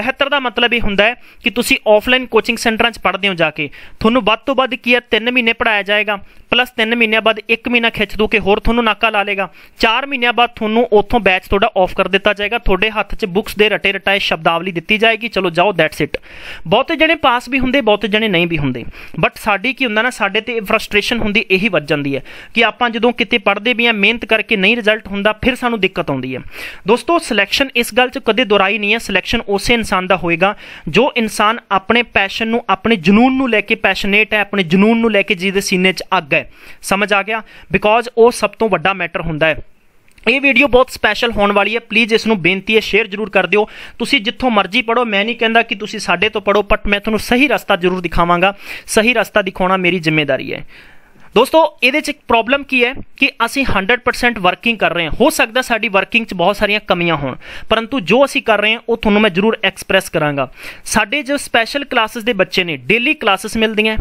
ਬਿਹਤਰ ਦਾ ਮਤਲਬ ਇਹ ਹੁੰਦਾ ਹੈ ਕਿ ਤੁਸੀਂ ਆਫਲਾਈਨ ਕੋਚਿੰਗ ਸੈਂਟਰਾਂ 'ਚ ਪੜ੍ਹਦੇ ਹੋ ਜਾ ਕੇ ਤੁਹਾਨੂੰ ਵੱਧ ਤੋਂ ਵੱਧ ਕੀ ਹੈ 3 ਮਹੀਨੇ ਪੜਾਇਆ ਜਾਏਗਾ ਪਲੱਸ 3 ਮਹੀਨਿਆਂ ਬਾਅਦ 1 ਮਹੀਨਾ ਖਿੱਚ ਦੋ ਕਿ ਹੋਰ ਤੁਹਾਨੂੰ ਨਾਕਾ ਲਾ ਲੇਗਾ 4 ਮਹੀਨਿਆਂ ਬਾਅਦ ਤੁਹਾਨੂੰ ਉੱਥੋਂ ਬੈਚ ਤੁਹਾਡਾ ਆਫ ਕਰ ਦਿੱਤਾ ਜਾਏਗਾ ਤੁਹਾਡੇ ਹੱਥ 'ਚ ਬੁੱਕਸ ਦੇ ਰਟੇ ਰਟਾਏ ਸ਼ਬਦਾਵਲੀ ਦਿੱਤੀ ਜਾਏਗੀ ਚਲੋ ਜਾਓ ਦੈਟਸ ਇਟ ਬਹੁਤੇ ਜਣੇ ਪਾਸ ਵੀ ਹੁੰਦੇ ਬਹੁਤੇ ਜਣੇ ਨਹੀਂ ਵੀ ਹੁੰਦੇ ਬਟ ਸਾਡੀ ਕੀ ਹੁੰਦਾ ਨਾ ਸਾਡੇ ਤੇ ਫਰਸਟ੍ਰੇਸ਼ਨ ਹੁੰਦੀ ਇਹੀ ਵੱਜ ਜਾਂਦੀ ਹੈ ਕਿ ਆਪਾਂ ਜਦੋਂ ਕਿਤੇ ਪੜਦੇ ਵੀ ਆ ਮਿਹਨਤ ਕਰਕੇ ਨਹੀਂ ਰਿਜ਼ਲਟ ਹੁੰਦਾ ਫਿਰ ਸਾਨੂੰ ਦਿੱਕਤ ਆਉਂਦੀ ਹੈ ਦੋਸਤੋ ਸਿਲੈਕਸ਼ਨ ਇਸ ਗੱਲ 'ਚ ਕਦੇ ਦੁਰਾਈ ਨਹੀਂ ਹੈ ਸਿਲੈਕਸ਼ਨ ਉਸੇ ਇਨਸਾਨ ਦਾ ਹੋਏਗਾ ਜੋ ਇਨਸਾਨ ਆਪਣੇ ਪੈਸ਼ਨ ਨੂੰ ਆਪਣੇ ਜਨੂਨ ਨੂੰ ਲੈ ਕੇ ਪੈਸ਼ਨੇਟ ਹੈ ਆਪਣੇ ਜਨੂਨ ਨੂੰ ਲੈ ਕੇ ਜਿਹਦੇ ਸੀਨੇ 'ਚ ਅੱਗ ਹੈ ਸਮਝ ਆ ਗਿਆ ਬਿਕੋਜ਼ ਉਹ ਸਭ ਤੋਂ ਵੱਡਾ ਮੈਟਰ ਹੁੰਦਾ ਹੈ ਇਹ ਵੀਡੀਓ ਬਹੁਤ ਸਪੈਸ਼ਲ ਹੋਣ ਵਾਲੀ ਹੈ ਪਲੀਜ਼ ਇਸ ਨੂੰ ਬੇਨਤੀ ਹੈ ਸ਼ੇਅਰ ਜ਼ਰੂਰ ਕਰ ਦਿਓ ਤੁਸੀਂ ਜਿੱਥੋਂ ਮਰਜ਼ੀ ਪੜੋ ਮੈਂ ਨਹੀਂ ਕਹਿੰਦਾ ਕਿ ਤੁਸੀਂ ਸਾਡੇ ਤੋਂ ਪੜੋ ਬਟ ਮੈਂ ਤੁਹਾਨੂੰ ਸਹੀ ਰਸਤਾ ਜ਼ਰੂਰ ਦਿਖਾਵਾਂਗਾ ਸਹੀ ਰਸਤਾ ਦਿਖਾਉਣਾ ਮੇਰੀ ਜ਼ਿੰਮੇਵਾਰੀ ਹੈ ਦੋਸਤੋ ਇਹਦੇ ਚ ਇੱਕ ਪ੍ਰੋਬਲਮ ਕੀ ਹੈ ਕਿ ਅਸੀਂ 100% ਵਰਕਿੰਗ ਕਰ ਰਹੇ ਹਾਂ ਹੋ ਸਕਦਾ ਸਾਡੀ ਵਰਕਿੰਗ ਚ ਬਹੁਤ ਸਾਰੀਆਂ ਕਮੀਆਂ ਹੋਣ ਪਰੰਤੂ ਜੋ ਅਸੀਂ ਕਰ ਰਹੇ ਹਾਂ ਉਹ ਤੁਹਾਨੂੰ ਮੈਂ ਜ਼ਰੂਰ ਐਕਸਪ੍ਰੈਸ ਕਰਾਂਗਾ ਸਾਡੇ ਜੋ ਸਪੈਸ਼ਲ ਕਲਾਸਿਸ ਦੇ ਬੱਚੇ ਨੇ ਡੇਲੀ ਕਲਾਸਿਸ ਮਿਲਦੀਆਂ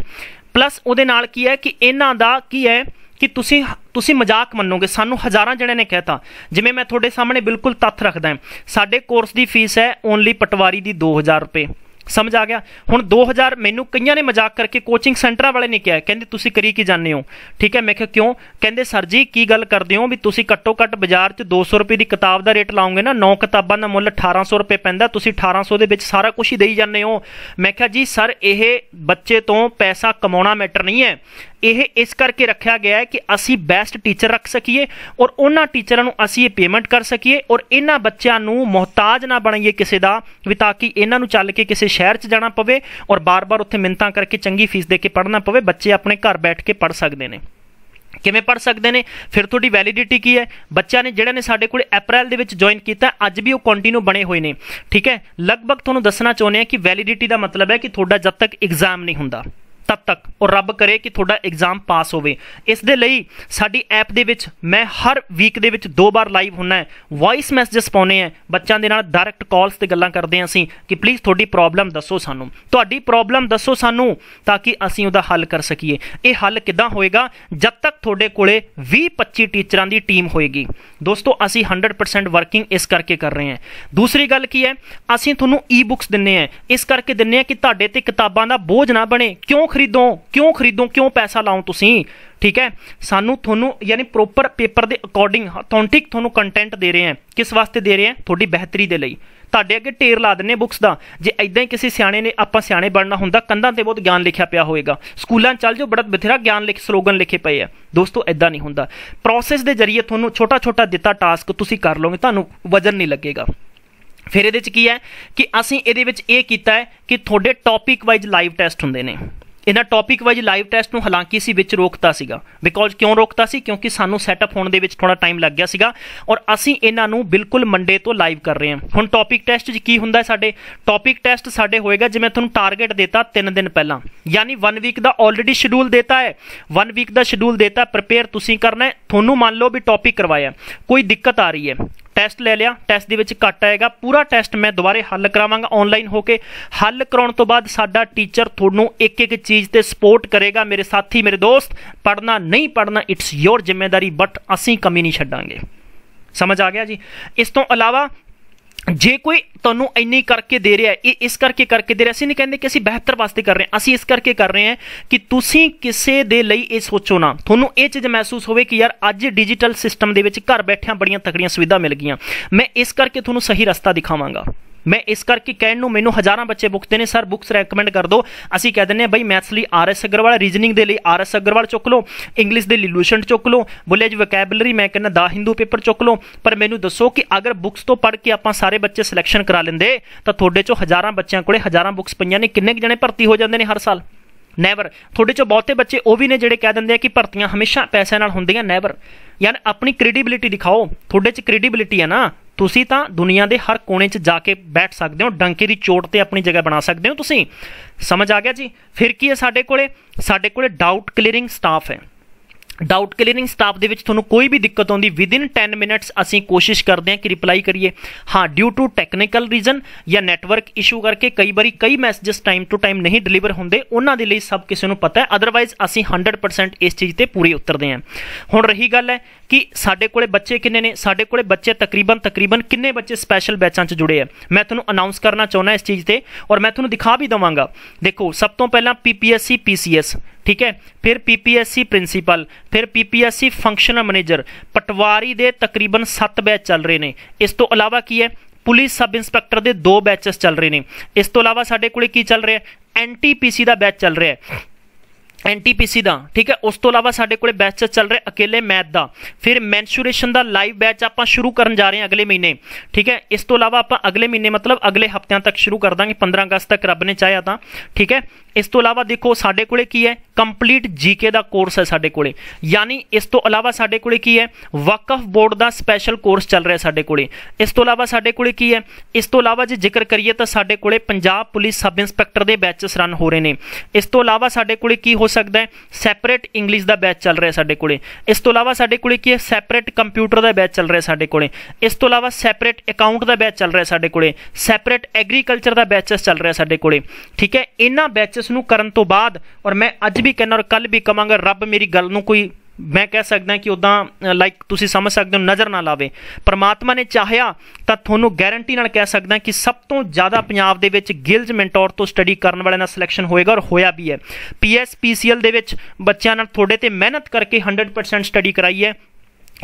ਪਲੱਸ ਉਹਦੇ ਨਾਲ ਕੀ ਹੈ ਕਿ ਇਹਨਾਂ ਦਾ ਕੀ ਹੈ ਕਿ ਤੁਸੀਂ ਤੁਸੀਂ ਮਜ਼ਾਕ ਮੰਨੋਗੇ ਸਾਨੂੰ ਹਜ਼ਾਰਾਂ ਜਣੇ ਨੇ ਕਹਿਤਾ ਜਿਵੇਂ ਮੈਂ ਤੁਹਾਡੇ ਸਾਹਮਣੇ ਬਿਲਕੁਲ ਤੱਥ ਰੱਖਦਾ ਹਾਂ ਸਾਡੇ ਕੋਰਸ ਦੀ ਫੀਸ ਹੈ ਓਨਲੀ ਪਟਵਾਰੀ ਦੀ 2000 ਰੁਪਏ ਸਮਝ ਆ ਗਿਆ ਹੁਣ 2000 ਮੈਨੂੰ ਕਈਆਂ ਨੇ ਮਜ਼ਾਕ ਕਰਕੇ ਕੋਚਿੰਗ ਸੈਂਟਰਾਂ ਵਾਲੇ ਨੇ ਕਿਹਾ ਕਹਿੰਦੇ ਤੁਸੀਂ ਕਰੀ ਕੀ ਜਾਂਦੇ ਹੋ ਠੀਕ ਹੈ ਮੈਂ ਕਿਹਾ ਕਿਉਂ ਕਹਿੰਦੇ ਸਰ ਜੀ ਕੀ ਗੱਲ ਕਰਦੇ ਹੋ ਵੀ ਤੁਸੀਂ ਘੱਟੋ ਘੱਟ ਬਾਜ਼ਾਰ 'ਚ 200 ਰੁਪਏ ਦੀ ਕਿਤਾਬ ਦਾ ਰੇਟ ਲਾਉਂਗੇ ਨਾ 9 ਕਿਤਾਬਾਂ ਦਾ ਮੁੱਲ 1800 ਰੁਪਏ ਪੈਂਦਾ ਤੁਸੀਂ 1800 ਦੇ ਵਿੱਚ ਸਾਰਾ ਕੁਝ ਹੀ ਦੇਈ ਜਾਂਦੇ ਹੋ ਮੈਂ ਕਿਹਾ ਜੀ ਸਰ ਇਹ ਬੱਚੇ ਤੋਂ ਪੈਸਾ ਕਮਾਉਣਾ ਮੈਟਰ ਨਹੀਂ ਹੈ ਇਹ ਇਸ ਕਰਕੇ ਰੱਖਿਆ ਗਿਆ ਹੈ ਕਿ ਅਸੀਂ ਬੈਸਟ ਟੀਚਰ ਰੱਖ ਸਕੀਏ ਔਰ ਉਹਨਾਂ ਟੀਚਰਾਂ ਨੂੰ ਅਸੀਂ ਇਹ ਪੇਮੈਂਟ ਕਰ ਸਕੀਏ ਔਰ ਇਹਨਾਂ ਬੱਚਿਆਂ ਨੂੰ ਮੁਹਤਾਜ ਨਾ ਬਣਾਈਏ ਕਿਸੇ ਦਾ ਵੀ ਤਾਂ ਕਿ ਇਹਨਾਂ ਨੂੰ ਚੱਲ ਕੇ ਕਿਸੇ ਸ਼ਹਿਰ 'ਚ ਜਾਣਾ ਪਵੇ ਔਰ ਬਾਰ-ਬਾਰ ਉੱਥੇ ਮਿੰਤਾਂ ਕਰਕੇ ਚੰਗੀ ਫੀਸ ਦੇ ਕੇ ਪੜ੍ਹਨਾ ਪਵੇ ਬੱਚੇ ਆਪਣੇ ਘਰ ਬੈਠ ਕੇ ਪੜ੍ਹ ਸਕਦੇ ਨੇ ਕਿਵੇਂ ਪੜ ਸਕਦੇ ਨੇ ਫਿਰ ਤੁਹਾਡੀ ਵੈਲਿਡਿਟੀ ਕੀ ਹੈ ਬੱਚਿਆਂ ਨੇ ਜਿਹੜਿਆਂ ਨੇ ਸਾਡੇ ਕੋਲ ਅਪ੍ਰੈਲ ਦੇ ਵਿੱਚ ਜੁਆਇਨ ਕੀਤਾ ਅੱਜ ਵੀ ਉਹ ਕੰਟੀਨਿਊ ਬਣੇ ਹੋਏ ਨੇ ਠੀਕ ਹੈ ਲਗਭਗ ਤੁਹਾਨੂੰ ਦੱਸਣਾ ਚਾਹੁੰਦੇ ਆ ਕਿ ਵੈਲਿਡਿਟੀ ਦਾ ਮਤਲਬ ਹੈ ਕਿ ਤੁਹਾਡਾ ਜਦ ਤੱਕ ਐਗਜ਼ਾਮ ਨਹੀਂ ਹੁੰਦਾ ਤਦ ਤੱਕ ਔਰ ਰੱਬ ਕਰੇ ਕਿ ਤੁਹਾਡਾ ਐਗਜ਼ਾਮ ਪਾਸ ਹੋਵੇ ਇਸ ਦੇ ਲਈ ਸਾਡੀ ਐਪ ਦੇ ਵਿੱਚ ਮੈਂ ਹਰ ਵੀਕ ਦੇ ਵਿੱਚ ਦੋ ਵਾਰ ਲਾਈਵ ਹੁੰਨਾ ਹੈ ਵੌਇਸ ਮੈਸੇਜਸ ਪਾਉਨੇ ਆ ਬੱਚਿਆਂ ਦੇ ਨਾਲ ਡਾਇਰੈਕਟ ਕਾਲਸ ਤੇ ਗੱਲਾਂ ਕਰਦੇ ਆ ਅਸੀਂ ਕਿ ਪਲੀਜ਼ ਤੁਹਾਡੀ ਪ੍ਰੋਬਲਮ ਦੱਸੋ ਸਾਨੂੰ ਤੁਹਾਡੀ ਪ੍ਰੋਬਲਮ ਦੱਸੋ ਸਾਨੂੰ ਤਾਂ ਕਿ ਅਸੀਂ ਉਹਦਾ ਹੱਲ ਕਰ ਸਕੀਏ ਇਹ ਹੱਲ ਕਿੱਦਾਂ ਹੋਏਗਾ ਜਦ ਤੱਕ ਤੁਹਾਡੇ ਕੋਲੇ 20 25 ਟੀਚਰਾਂ ਦੀ ਟੀਮ ਹੋਏਗੀ ਦੋਸਤੋ ਅਸੀਂ 100% ਵਰਕਿੰਗ ਇਸ ਕਰਕੇ ਕਰ ਰਹੇ ਆਂ ਦੂਸਰੀ ਗੱਲ ਕੀ ਹੈ ਅਸੀਂ ਤੁਹਾਨੂੰ ਈ-ਬੁੱਕਸ ਦਿੰਨੇ ਆ ਇਸ ਕਰਕੇ ਦਿੰਨੇ ਆ ਕਿ ਤੁਹਾਡੇ ਤੇ ਕਿਤਾਬਾਂ ਦਾ ਬੋਝ ਨਾ ਬਣੇ ਕਿਉਂ ਖਰੀਦੋਂ ਕਿਉਂ ਖਰੀਦੋਂ ਕਿਉਂ ਪੈਸਾ ਲਾਉ ਤੁਸੀਂ ਠੀਕ ਹੈ ਸਾਨੂੰ ਤੁਹਾਨੂੰ ਯਾਨੀ ਪ੍ਰੋਪਰ ਪੇਪਰ ਦੇ ਅਕੋਰਡਿੰਗ ਅਥੈਂਟਿਕ ਤੁਹਾਨੂੰ ਕੰਟੈਂਟ ਦੇ ਰਹੇ ਹਾਂ ਕਿਸ ਵਾਸਤੇ ਦੇ ਰਹੇ ਹਾਂ ਤੁਹਾਡੀ ਬਿਹਤਰੀ ਦੇ ਲਈ ਤੁਹਾਡੇ ਅੱਗੇ ਢੇਰ ਲਾ ਦਿੰਨੇ ਬੁੱਕਸ ਦਾ ਜੇ ਐਦਾਂ ਹੀ ਕਿਸੇ ਸਿਆਣੇ ਨੇ ਆਪਾਂ ਸਿਆਣੇ ਬਣਨਾ ਹੁੰਦਾ ਕੰਧਾਂ ਤੇ ਬਹੁਤ ਗਿਆਨ ਲਿਖਿਆ ਪਿਆ ਹੋਵੇਗਾ ਸਕੂਲਾਂ ਚੱਲ ਜਾਓ ਬੜਾ ਬਥੇਰਾ ਗਿਆਨ ਲਿਖ ਸਲੋਗਨ ਲਿਖੇ ਪਏ ਆ ਦੋਸਤੋ ਐਦਾਂ ਨਹੀਂ ਹੁੰਦਾ ਪ੍ਰੋਸੈਸ ਦੇ ਜ਼ਰੀਏ ਤੁਹਾਨੂੰ ਛੋਟਾ ਛੋਟਾ ਦਿੱਤਾ ਟਾਸਕ ਤੁਸੀਂ ਕਰ ਲਓਗੇ ਤੁਹਾਨੂੰ ਵਜ਼ਨ ਨਹੀਂ ਲੱਗੇਗਾ ਫਿਰ ਇਹਦੇ ਵਿੱਚ ਕੀ ਹੈ ਕਿ ਅਸੀਂ ਇਹਦੇ ਵਿੱਚ ਇਹ ਕੀਤਾ ਹੈ ਕਿ ਤੁਹਾਡੇ ਟੌਪਿਕ ਵਾਈਜ਼ ਲਾਈਵ ਟੈਸਟ ਹੁੰਦੇ ਨੇ ਇਹਨਾਂ ਟੌਪਿਕ ਵਾਈਜ਼ ਲਾਈਵ ਟੈਸਟ ਨੂੰ ਹਾਲਾਂਕਿ ਅਸੀਂ ਵਿੱਚ ਰੋਕਤਾ ਸੀਗਾ ਬਿਕੋਜ਼ ਕਿਉਂ ਰੋਕਤਾ ਸੀ ਕਿਉਂਕਿ ਸਾਨੂੰ ਸੈਟਅਪ ਹੋਣ ਦੇ ਵਿੱਚ ਥੋੜਾ ਟਾਈਮ ਲੱਗ ਗਿਆ ਸੀਗਾ ਔਰ ਅਸੀਂ ਇਹਨਾਂ ਨੂੰ ਬਿਲਕੁਲ ਮੰਡੇ ਤੋਂ ਲਾਈਵ ਕਰ ਰਹੇ ਹਾਂ ਹੁਣ ਟੌਪਿਕ ਟੈਸਟ ਜੀ ਕੀ ਹੁੰਦਾ ਸਾਡੇ ਟੌਪਿਕ ਟੈਸਟ ਸਾਡੇ ਹੋਏਗਾ ਜਿਵੇਂ ਤੁਹਾਨੂੰ ਟਾਰਗੇਟ ਦਿੱਤਾ 3 ਦਿਨ ਪਹਿਲਾਂ ਯਾਨੀ 1 ਵੀਕ ਦਾ ਆਲਰੇਡੀ ਸ਼ਡਿਊਲ ਦਿੱਤਾ ਹੈ 1 ਵੀਕ ਦਾ ਸ਼ਡਿਊਲ ਦਿੱਤਾ ਪ੍ਰਪੇਅਰ ਤੁਸੀਂ ਕਰਨਾ ਹੈ ਤੁਹਾਨੂੰ ਮੰਨ ਲਓ ਵੀ ਟੌਪਿਕ ਕਰਵਾਇਆ ਕੋਈ ਦਿੱਕਤ ਆ ਰਹੀ ਹੈ ਟੈਸਟ ਲੈ ਲਿਆ ਟੈਸਟ ਦੇ ਵਿੱਚ ਕੱਟ ਆਏਗਾ ਪੂਰਾ ਟੈਸਟ ਮੈਂ ਦੁਬਾਰੇ ਹੱਲ ਕਰਾਵਾਂਗਾ ਆਨਲਾਈਨ ਹੋ ਕੇ ਹੱਲ ਕਰਾਉਣ ਤੋਂ ਬਾਅਦ ਸਾਡਾ ਟੀਚਰ ਤੁਹਾਨੂੰ ਇੱਕ ਇੱਕ ਚੀਜ਼ ਤੇ ਸਪੋਰਟ ਕਰੇਗਾ ਮੇਰੇ ਸਾਥੀ ਮੇਰੇ ਦੋਸਤ ਪੜਨਾ ਨਹੀਂ ਪੜਨਾ ਇਟਸ ਯੋਰ ਜ਼ਿੰਮੇਵਾਰੀ ਬਟ ਅਸੀਂ ਕਮੀ ਨਹੀਂ ਛੱਡਾਂਗੇ ਸਮਝ ਆ ਗਿਆ ਜੀ ਇਸ ਤੋਂ ਇਲਾਵਾ ਜੇ ਕੋਈ ਤੁਹਾਨੂੰ ਇੰਨੀ ਕਰਕੇ ਦੇ ਰਿਹਾ ਇਹ ਇਸ ਕਰਕੇ ਕਰਕੇ ਦੇ ਰਿਹਾ ਅਸੀਂ ਨਹੀਂ ਕਹਿੰਦੇ ਕਿ ਅਸੀਂ ਬਿਹਤਰ ਵਾਸਤੇ ਕਰ ਰਹੇ ਹਾਂ ਅਸੀਂ ਇਸ ਕਰਕੇ ਕਰ ਰਹੇ ਹਾਂ ਕਿ ਤੁਸੀਂ ਕਿਸੇ ਦੇ ਲਈ ਇਹ ਸੋਚੋ ਨਾ ਤੁਹਾਨੂੰ ਇਹ ਚੀਜ਼ ਮਹਿਸੂਸ ਹੋਵੇ ਕਿ ਯਾਰ ਅੱਜ ਡਿਜੀਟਲ ਸਿਸਟਮ ਦੇ ਵਿੱਚ ਘਰ ਬੈਠਿਆਂ ਬੜੀਆਂ ਤਕੜੀਆਂ ਸੁਵਿਧਾ ਮਿਲ ਗਈਆਂ ਮੈਂ ਇਸ ਕਰਕੇ ਤੁਹਾਨੂੰ ਸਹੀ ਰਸਤਾ ਦਿਖਾਵਾਂਗਾ ਮੈਂ ਇਸ ਕਰਕੇ ਕਹਿਣ ਨੂੰ ਮੈਨੂੰ ਹਜ਼ਾਰਾਂ ਬੱਚੇ ਬੁੱਕਦੇ ਨੇ ਸਰ ਬੁੱਕਸ ਰეკਮੈਂਡ ਕਰ ਦਿਓ ਅਸੀਂ ਕਹਿ ਦਿੰਨੇ ਆ ਬਈ ਮੈਥਸ ਲਈ ਆਰ ਐਸ ਅਗਰਵਾਲ ਰੀਜ਼ਨਿੰਗ ਦੇ ਲਈ ਆਰ ਐਸ ਅਗਰਵਾਲ ਚੁੱਕ ਲਓ ਇੰਗਲਿਸ਼ ਦੇ ਲਈ ਲੂਸ਼ੈਂਟ ਚੁੱਕ ਲਓ ਬੋਲੇ ਜੀ ਵੋਕੈਬਲਰੀ ਮੈਂ ਕਹਿੰਦਾ ਦਾ ਹਿੰਦੂ ਪੇਪਰ ਚੁੱਕ ਲਓ ਪਰ ਮੈਨੂੰ ਦੱਸੋ ਕਿ ਅਗਰ ਬੁੱਕਸ ਤੋਂ ਪੜ੍ਹ ਕੇ ਆਪਾਂ ਸਾਰੇ ਬੱਚੇ ਸਿਲੈਕਸ਼ਨ ਕਰਾ ਲੈਂਦੇ ਤਾਂ ਤੁਹਾਡੇ ਚੋਂ ਹਜ਼ਾਰਾਂ ਬੱਚਿਆਂ ਕੋਲੇ ਹਜ਼ਾਰਾਂ ਬੁੱਕਸ ਪਈਆਂ ਨੇ ਕਿੰਨੇ ਜਣੇ ਭਰਤੀ ਹੋ ਜਾਂਦੇ ਨੇ ਹਰ ਸਾਲ ਨੈਵਰ ਤੁਹਾਡੇ ਚੋਂ ਬਹੁਤੇ ਬੱਚੇ ਉਹ ਵੀ ਨੇ ਜਿਹੜੇ ਕਹਿ ਦਿੰਦੇ ਆ ਕਿ ਭਰਤੀਆਂ ਹਮੇਸ਼ਾ ਪੈਸੇ ਨਾਲ ਹੁੰਦੀਆਂ ਨੈਵਰ ਯਾਰ ਆਪਣੀ ਕ੍ਰੈਡੀਬਿਲਿਟੀ ਦਿਖਾਓ ਤੁਹਾਡੇ 'ਚ ਕ੍ਰੈਡੀਬਿਲਿਟੀ ਹੈ ਨਾ ਤੁਸੀਂ ਤਾਂ ਦੁਨੀਆ ਦੇ ਹਰ ਕੋਨੇ 'ਚ ਜਾ ਕੇ ਬੈਠ ਸਕਦੇ ਹੋ ਡੰਕੇ ਦੀ ਚੋਟ ਤੇ ਆਪਣੀ ਜਗ੍ਹਾ ਬਣਾ ਸਕਦੇ ਹੋ ਤੁਸੀਂ ਸਮਝ ਆ ਗਿਆ ਜੀ ਫਿਰ ਕੀ ਹੈ ਸਾਡੇ ਕੋਲੇ ਸਾਡੇ ਕੋਲੇ ਡਾਊਟ ਕਲੀਅਰਿੰਗ ਸਟਾਫ ਹੈ ਡਾਊਟ ਕਲੀਅਰਿੰਗ ਸਟਾਫ ਦੇ ਵਿੱਚ ਤੁਹਾਨੂੰ ਕੋਈ ਵੀ ਦਿੱਕਤ ਆਉਂਦੀ ਵਿਦ ਇਨ 10 ਮਿੰਟਸ ਅਸੀਂ ਕੋਸ਼ਿਸ਼ ਕਰਦੇ ਹਾਂ ਕਿ ਰਿਪਲਾਈ ਕਰੀਏ ਹਾਂ ਡਿਊ ਟੂ ਟੈਕਨੀਕਲ ਰੀਜ਼ਨ ਜਾਂ ਨੈਟਵਰਕ ਇਸ਼ੂ ਕਰਕੇ ਕਈ ਵਾਰੀ ਕਈ ਮੈਸੇजेस ਟਾਈਮ ਟੂ ਟਾਈਮ ਨਹੀਂ ਡਿਲੀਵਰ ਹੁੰਦੇ ਉਹਨਾਂ ਦੇ ਲਈ ਸਭ ਕਿਸੇ ਨੂੰ ਪਤਾ ਹੈ ਅਦਰਵਾਈਜ਼ ਅਸੀਂ 100% ਇਸ ਚੀਜ਼ ਤੇ ਪੂਰੇ ਉਤਰਦੇ ਹਾਂ ਹੁਣ ਰਹੀ ਗੱਲ ਹੈ ਕਿ ਸਾਡੇ ਕੋਲੇ ਬੱਚੇ ਕਿੰਨੇ ਨੇ ਸਾਡੇ ਕੋਲੇ ਬੱਚੇ ਤਕਰੀਬਨ ਤਕਰੀਬਨ ਕਿੰਨੇ ਬੱਚੇ ਸਪੈਸ਼ਲ ਬੈਚਾਂ 'ਚ ਜੁੜੇ ਆ ਮੈਂ ਤੁਹਾਨੂੰ ਅਨਾਉਂਸ ਕਰਨਾ ਚਾਹੁੰਦਾ ਇਸ ਚੀਜ਼ ਤੇ ਔਰ ਮੈਂ ਤੁਹਾਨੂੰ ਦਿਖਾ ਵੀ ਦਵਾਂਗਾ ਦੇਖੋ ਸਭ ਤੋਂ ਪਹਿਲਾਂ ਪੀਪੀਐਸਸੀ ਪੀਸੀਐਸ ਠੀਕ ਹੈ ਫਿਰ ਪੀਪੀਐਸਸੀ ਪ੍ਰਿੰਸੀਪਲ ਫਿਰ ਪੀਪੀਐਸਸੀ ਫੰਕਸ਼ਨਲ ਮੈਨੇਜਰ ਪਟਵਾਰੀ ਦੇ ਤਕਰੀਬਨ 7 ਬੈਚ ਚੱਲ ਰਹੇ ਨੇ ਇਸ ਤੋਂ ਇਲਾਵਾ ਕੀ ਹੈ ਪੁਲਿਸ ਸਬ ਇੰਸਪੈਕਟਰ ਦੇ 2 ਬੈਚਸ ਚੱਲ ਰਹੇ ਨੇ ਇਸ ਤੋਂ ਇਲਾਵਾ ਸਾਡੇ ਕੋਲੇ ਕੀ ਚੱਲ ਰਿਹਾ ਐਨਟੀਪੀਸੀ ਦਾ ਬੈਚ ਚੱਲ ਰਿਹਾ ਹੈ ਐਨਟੀਪੀਸੀ ਦਾ ਠੀਕ ਹੈ ਉਸ ਤੋਂ ਇਲਾਵਾ ਸਾਡੇ ਕੋਲੇ ਬੈਚ ਚੱਲ ਰਿਹਾ ਅਕੇਲੇ ਮੈਥ ਦਾ ਫਿਰ ਮੈਂਸ਼ੂਰੇਸ਼ਨ ਦਾ ਲਾਈਵ ਬੈਚ ਆਪਾਂ ਸ਼ੁਰੂ ਕਰਨ ਜਾ ਰਹੇ ਹਾਂ ਅਗਲੇ ਮਹੀਨੇ ਠੀਕ ਹੈ ਇਸ ਤੋਂ ਇਲਾਵਾ ਆਪਾਂ ਅਗਲੇ ਮਹੀਨੇ ਮਤਲਬ ਅਗਲੇ ਹਫ਼ਤਿਆਂ ਤੱਕ ਸ਼ੁਰੂ ਕਰ ਦਾਂਗੇ 15 ਅਗਸਤ ਤੱਕ ਰੱਬ ਨੇ ਚਾਹਿਆ ਤਾਂ ਠੀਕ ਹੈ ਇਸ ਤੋਂ ਇਲਾਵਾ ਦੇਖੋ ਸਾਡੇ ਕੋਲੇ ਕੀ ਹੈ ਕੰਪਲੀਟ ਜੀਕੇ ਦਾ ਕੋਰਸ ਹੈ ਸਾਡੇ ਕੋਲੇ ਯਾਨੀ ਇਸ ਤੋਂ ਇਲਾਵਾ ਸਾਡੇ ਕੋਲੇ ਕੀ ਹੈ ਵਕਫ ਬੋਰਡ ਦਾ ਸਪੈਸ਼ਲ ਕੋਰਸ ਚੱਲ ਰਿਹਾ ਸਾਡੇ ਕੋਲੇ ਇਸ ਤੋਂ ਇਲਾਵਾ ਸਾਡੇ ਕੋਲੇ ਕੀ ਹੈ ਇਸ ਤੋਂ ਇਲਾਵਾ ਜੇ ਜ਼ਿਕਰ ਕਰੀਏ ਤਾਂ ਸਾਡੇ ਕੋਲੇ ਪੰਜਾਬ ਪੁਲਿਸ ਸਬ ਇੰਸਪੈਕਟਰ ਦੇ ਬੈਚਸ ਰਨ ਹੋ ਰਹੇ ਨੇ ਇਸ ਤੋਂ ਇਲਾਵਾ ਸਾਡੇ ਕੋਲੇ ਕੀ ਹੋ ਸਕਦਾ ਹੈ ਸੈਪਰੇਟ ਇੰਗਲਿਸ਼ ਦਾ ਬੈਚ ਚੱਲ ਰਿਹਾ ਸਾਡੇ ਕੋਲੇ ਇਸ ਤੋਂ ਇਲਾਵਾ ਸਾਡੇ ਕੋਲੇ ਕੀ ਹੈ ਸੈਪਰੇਟ ਕੰਪਿਊਟਰ ਦਾ ਬੈਚ ਚੱਲ ਰਿਹਾ ਸਾਡੇ ਕੋਲੇ ਇਸ ਤੋਂ ਇਲਾਵਾ ਸੈਪਰੇਟ ਅਕਾਊਂਟ ਦਾ ਬੈਚ ਚੱਲ ਰਿਹਾ ਸਾਡੇ ਕੋਲੇ ਸੈਪਰੇਟ ਐਗਰੀਕਲਚਰ ਦਾ ਬੈਚਸ ਚੱਲ ਰਿਹਾ ਸਾਡੇ ਕੋਲੇ ਠੀਕ ਹੈ ਇਹਨਾਂ ਬੈਚਸ ਨੂੰ ਕਰਨ ਤੋਂ ਬਾਅਦ ਔਰ ਮੈਂ ਅੱਜ ਵੀ ਕਹਿੰਦਾ ਔਰ ਕੱਲ ਵੀ ਕਵਾਂਗਾ ਰੱਬ ਮੇਰੀ ਗੱਲ ਨੂੰ ਕੋਈ ਮੈਂ ਕਹਿ ਸਕਦਾ ਕਿ ਉਦਾਂ ਲਾਈਕ ਤੁਸੀਂ ਸਮਝ ਸਕਦੇ ਹੋ ਨਜ਼ਰ ਨਾ ਲਾਵੇ ਪਰਮਾਤਮਾ ਨੇ ਚਾਹਿਆ ਤਾਂ ਤੁਹਾਨੂੰ ਗਾਰੰਟੀ ਨਾਲ ਕਹਿ ਸਕਦਾ ਕਿ ਸਭ ਤੋਂ ਜ਼ਿਆਦਾ ਪੰਜਾਬ ਦੇ ਵਿੱਚ ਗਿਲਜ ਮੈਂਟੋਰ ਤੋਂ ਸਟੱਡੀ ਕਰਨ ਵਾਲਿਆਂ ਦਾ ਸਿਲੈਕਸ਼ਨ ਹੋਏਗਾ ਔਰ ਹੋਇਆ ਵੀ ਹੈ ਪੀਐਸਪੀਸੀਐਲ ਦੇ ਵਿੱਚ ਬੱਚਿਆਂ ਨਾਲ ਥੋੜੇ ਤੇ ਮਿਹਨਤ ਕਰਕੇ 100% ਸਟੱਡੀ ਕਰਾਈ ਹੈ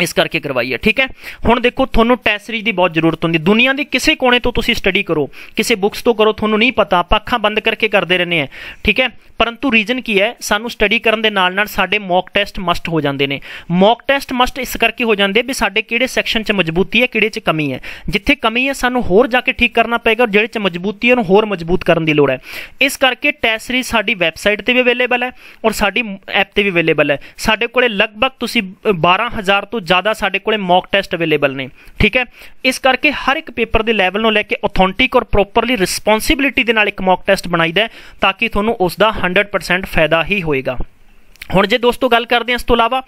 ਇਸ ਕਰਕੇ ਕਰਵਾਈ ਹੈ ਠੀਕ ਹੈ ਹੁਣ ਦੇਖੋ ਤੁਹਾਨੂੰ ਟੈਸਟ ਸੀਰੀਜ਼ ਦੀ ਬਹੁਤ ਜ਼ਰੂਰਤ ਹੁੰਦੀ ਦੁਨੀਆ ਦੇ ਕਿਸੇ ਕੋਨੇ ਤੋਂ ਤੁਸੀਂ ਸਟੱਡੀ ਕਰੋ ਕਿਸੇ ਬੁੱਕਸ ਤੋਂ ਕਰੋ ਤੁਹਾਨੂੰ ਨਹੀਂ ਪਤਾ ਆਪਾਂ ਅੱਖਾਂ ਬੰਦ ਕਰਕੇ ਕਰਦੇ ਰਹਿੰਦੇ ਆ ਠੀਕ ਹੈ ਪਰੰਤੂ ਰੀਜ਼ਨ ਕੀ ਹੈ ਸਾਨੂੰ ਸਟੱਡੀ ਕਰਨ ਦੇ ਨਾਲ ਨਾਲ ਸਾਡੇ ਮੌਕ ਟੈਸਟ ਮਸਟ ਹੋ ਜਾਂਦੇ ਨੇ ਮੌਕ ਟੈਸਟ ਮਸਟ ਇਸ ਕਰਕੇ ਹੋ ਜਾਂਦੇ ਵੀ ਸਾਡੇ ਕਿਹੜੇ ਸੈਕਸ਼ਨ 'ਚ ਮਜ਼ਬੂਤੀ ਹੈ ਕਿਹੜੇ 'ਚ ਕਮੀ ਹੈ ਜਿੱਥੇ ਕਮੀ ਹੈ ਸਾਨੂੰ ਹੋਰ ਜਾ ਕੇ ਠੀਕ ਕਰਨਾ ਪਏਗਾ ਜਿਹੜੇ 'ਚ ਮਜ਼ਬੂਤੀ ਹੈ ਉਹਨੂੰ ਹੋਰ ਮਜ਼ਬੂਤ ਕਰਨ ਦੀ ਲੋੜ ਹੈ ਇਸ ਕਰਕੇ ਟੈਸਟ ਸੀਰੀਜ਼ ਸਾਡੀ ਵੈਬਸਾਈਟ ਤੇ ਵੀ ਅਵੇਲੇਬਲ ਹੈ ਔਰ ਸਾਡੀ ਐਪ ਤੇ ਵੀ ਅਵੇਲੇਬਲ ਹੈ ਸਾਡੇ ਕੋਲੇ ਲਗਭਗ ਤੁਸੀਂ 12000 ਤੋਂ ਜ਼ਿਆਦਾ ਸਾਡੇ ਕੋਲੇ ਮੌਕ ਟੈਸਟ ਅਵੇਲੇਬਲ ਨੇ ਠੀਕ ਹੈ ਇਸ ਕਰਕੇ ਹਰ ਇੱਕ ਪੇਪਰ ਦੇ ਲੈਵਲ ਨੂੰ ਲੈ ਕੇ ਅਥੈਂਟਿਕ ਔਰ ਪ੍ਰੋਪਰਲੀ ਰਿਸਪੌਂਸਿਬਿਲਟੀ ਦੇ ਨਾਲ ਇੱਕ ਮੌਕ ਟੈਸਟ ਬਣਾਈਦਾ ਤਾਂ ਕਿ ਤੁਹਾਨੂੰ ਉਸ ਦਾ 100% ਫਾਇਦਾ ਹੀ ਹੋਏਗਾ ਹੁਣ ਜੇ ਦੋਸਤੋ ਗੱਲ ਕਰਦੇ ਹਾਂ ਇਸ ਤੋਂ ਇਲਾਵਾ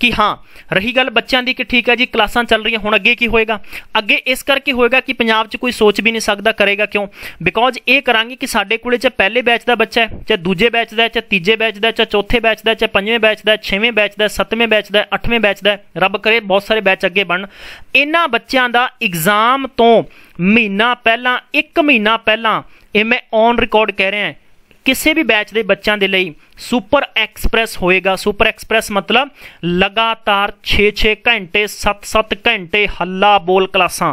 ਕਿ ਹਾਂ ਰਹੀ ਗੱਲ ਬੱਚਿਆਂ ਦੀ ਕਿ ਠੀਕ ਹੈ ਜੀ ਕਲਾਸਾਂ ਚੱਲ ਰਹੀਆਂ ਹੁਣ ਅੱਗੇ ਕੀ ਹੋਏਗਾ ਅੱਗੇ ਇਸ ਕਰਕੇ ਹੋਏਗਾ ਕਿ ਪੰਜਾਬ 'ਚ ਕੋਈ ਸੋਚ ਵੀ ਨਹੀਂ ਸਕਦਾ ਕਰੇਗਾ ਕਿਉਂ ਬਿਕੋਜ਼ ਇਹ ਕਰਾਂਗੇ ਕਿ ਸਾਡੇ ਕੋਲੇ ਜੇ ਪਹਿਲੇ ਬੈਚ ਦਾ ਬੱਚਾ ਹੈ ਜਾਂ ਦੂਜੇ ਬੈਚ ਦਾ ਹੈ ਜਾਂ ਤੀਜੇ ਬੈਚ ਦਾ ਹੈ ਜਾਂ ਚੌਥੇ ਬੈਚ ਦਾ ਹੈ ਜਾਂ ਪੰਜਵੇਂ ਬੈਚ ਦਾ ਹੈ ਛੇਵੇਂ ਬੈਚ ਦਾ ਹੈ ਸੱਤਵੇਂ ਬੈਚ ਦਾ ਹੈ ਅੱਠਵੇਂ ਬੈਚ ਦਾ ਹੈ ਰੱਬ ਕਰੇ ਬਹੁਤ ਸਾਰੇ ਬੈਚ ਅੱਗੇ ਬਣਨ ਇਹਨਾਂ ਬੱਚਿਆਂ ਦਾ ਐਗਜ਼ਾਮ ਤੋਂ ਮਹੀਨਾ ਪਹਿਲਾਂ 1 ਮਹੀਨਾ ਪਹਿਲਾਂ ਇਹ ਮੈਂ ਔਨ ਰਿਕਾਰਡ ਕਹਿ ਰਿਹਾ ਹਾਂ ਕਿਸੇ ਵੀ ਬੈਚ ਦੇ ਬੱਚਿਆਂ ਦੇ ਲਈ ਸੁਪਰ ਐਕਸਪ੍ਰੈਸ ਹੋਏਗਾ ਸੁਪਰ ਐਕਸਪ੍ਰੈਸ ਮਤਲਬ ਲਗਾਤਾਰ 6-6 ਘੰਟੇ 7-7 ਘੰਟੇ ਹੱਲਾ ਬੋਲ ਕਲਾਸਾਂ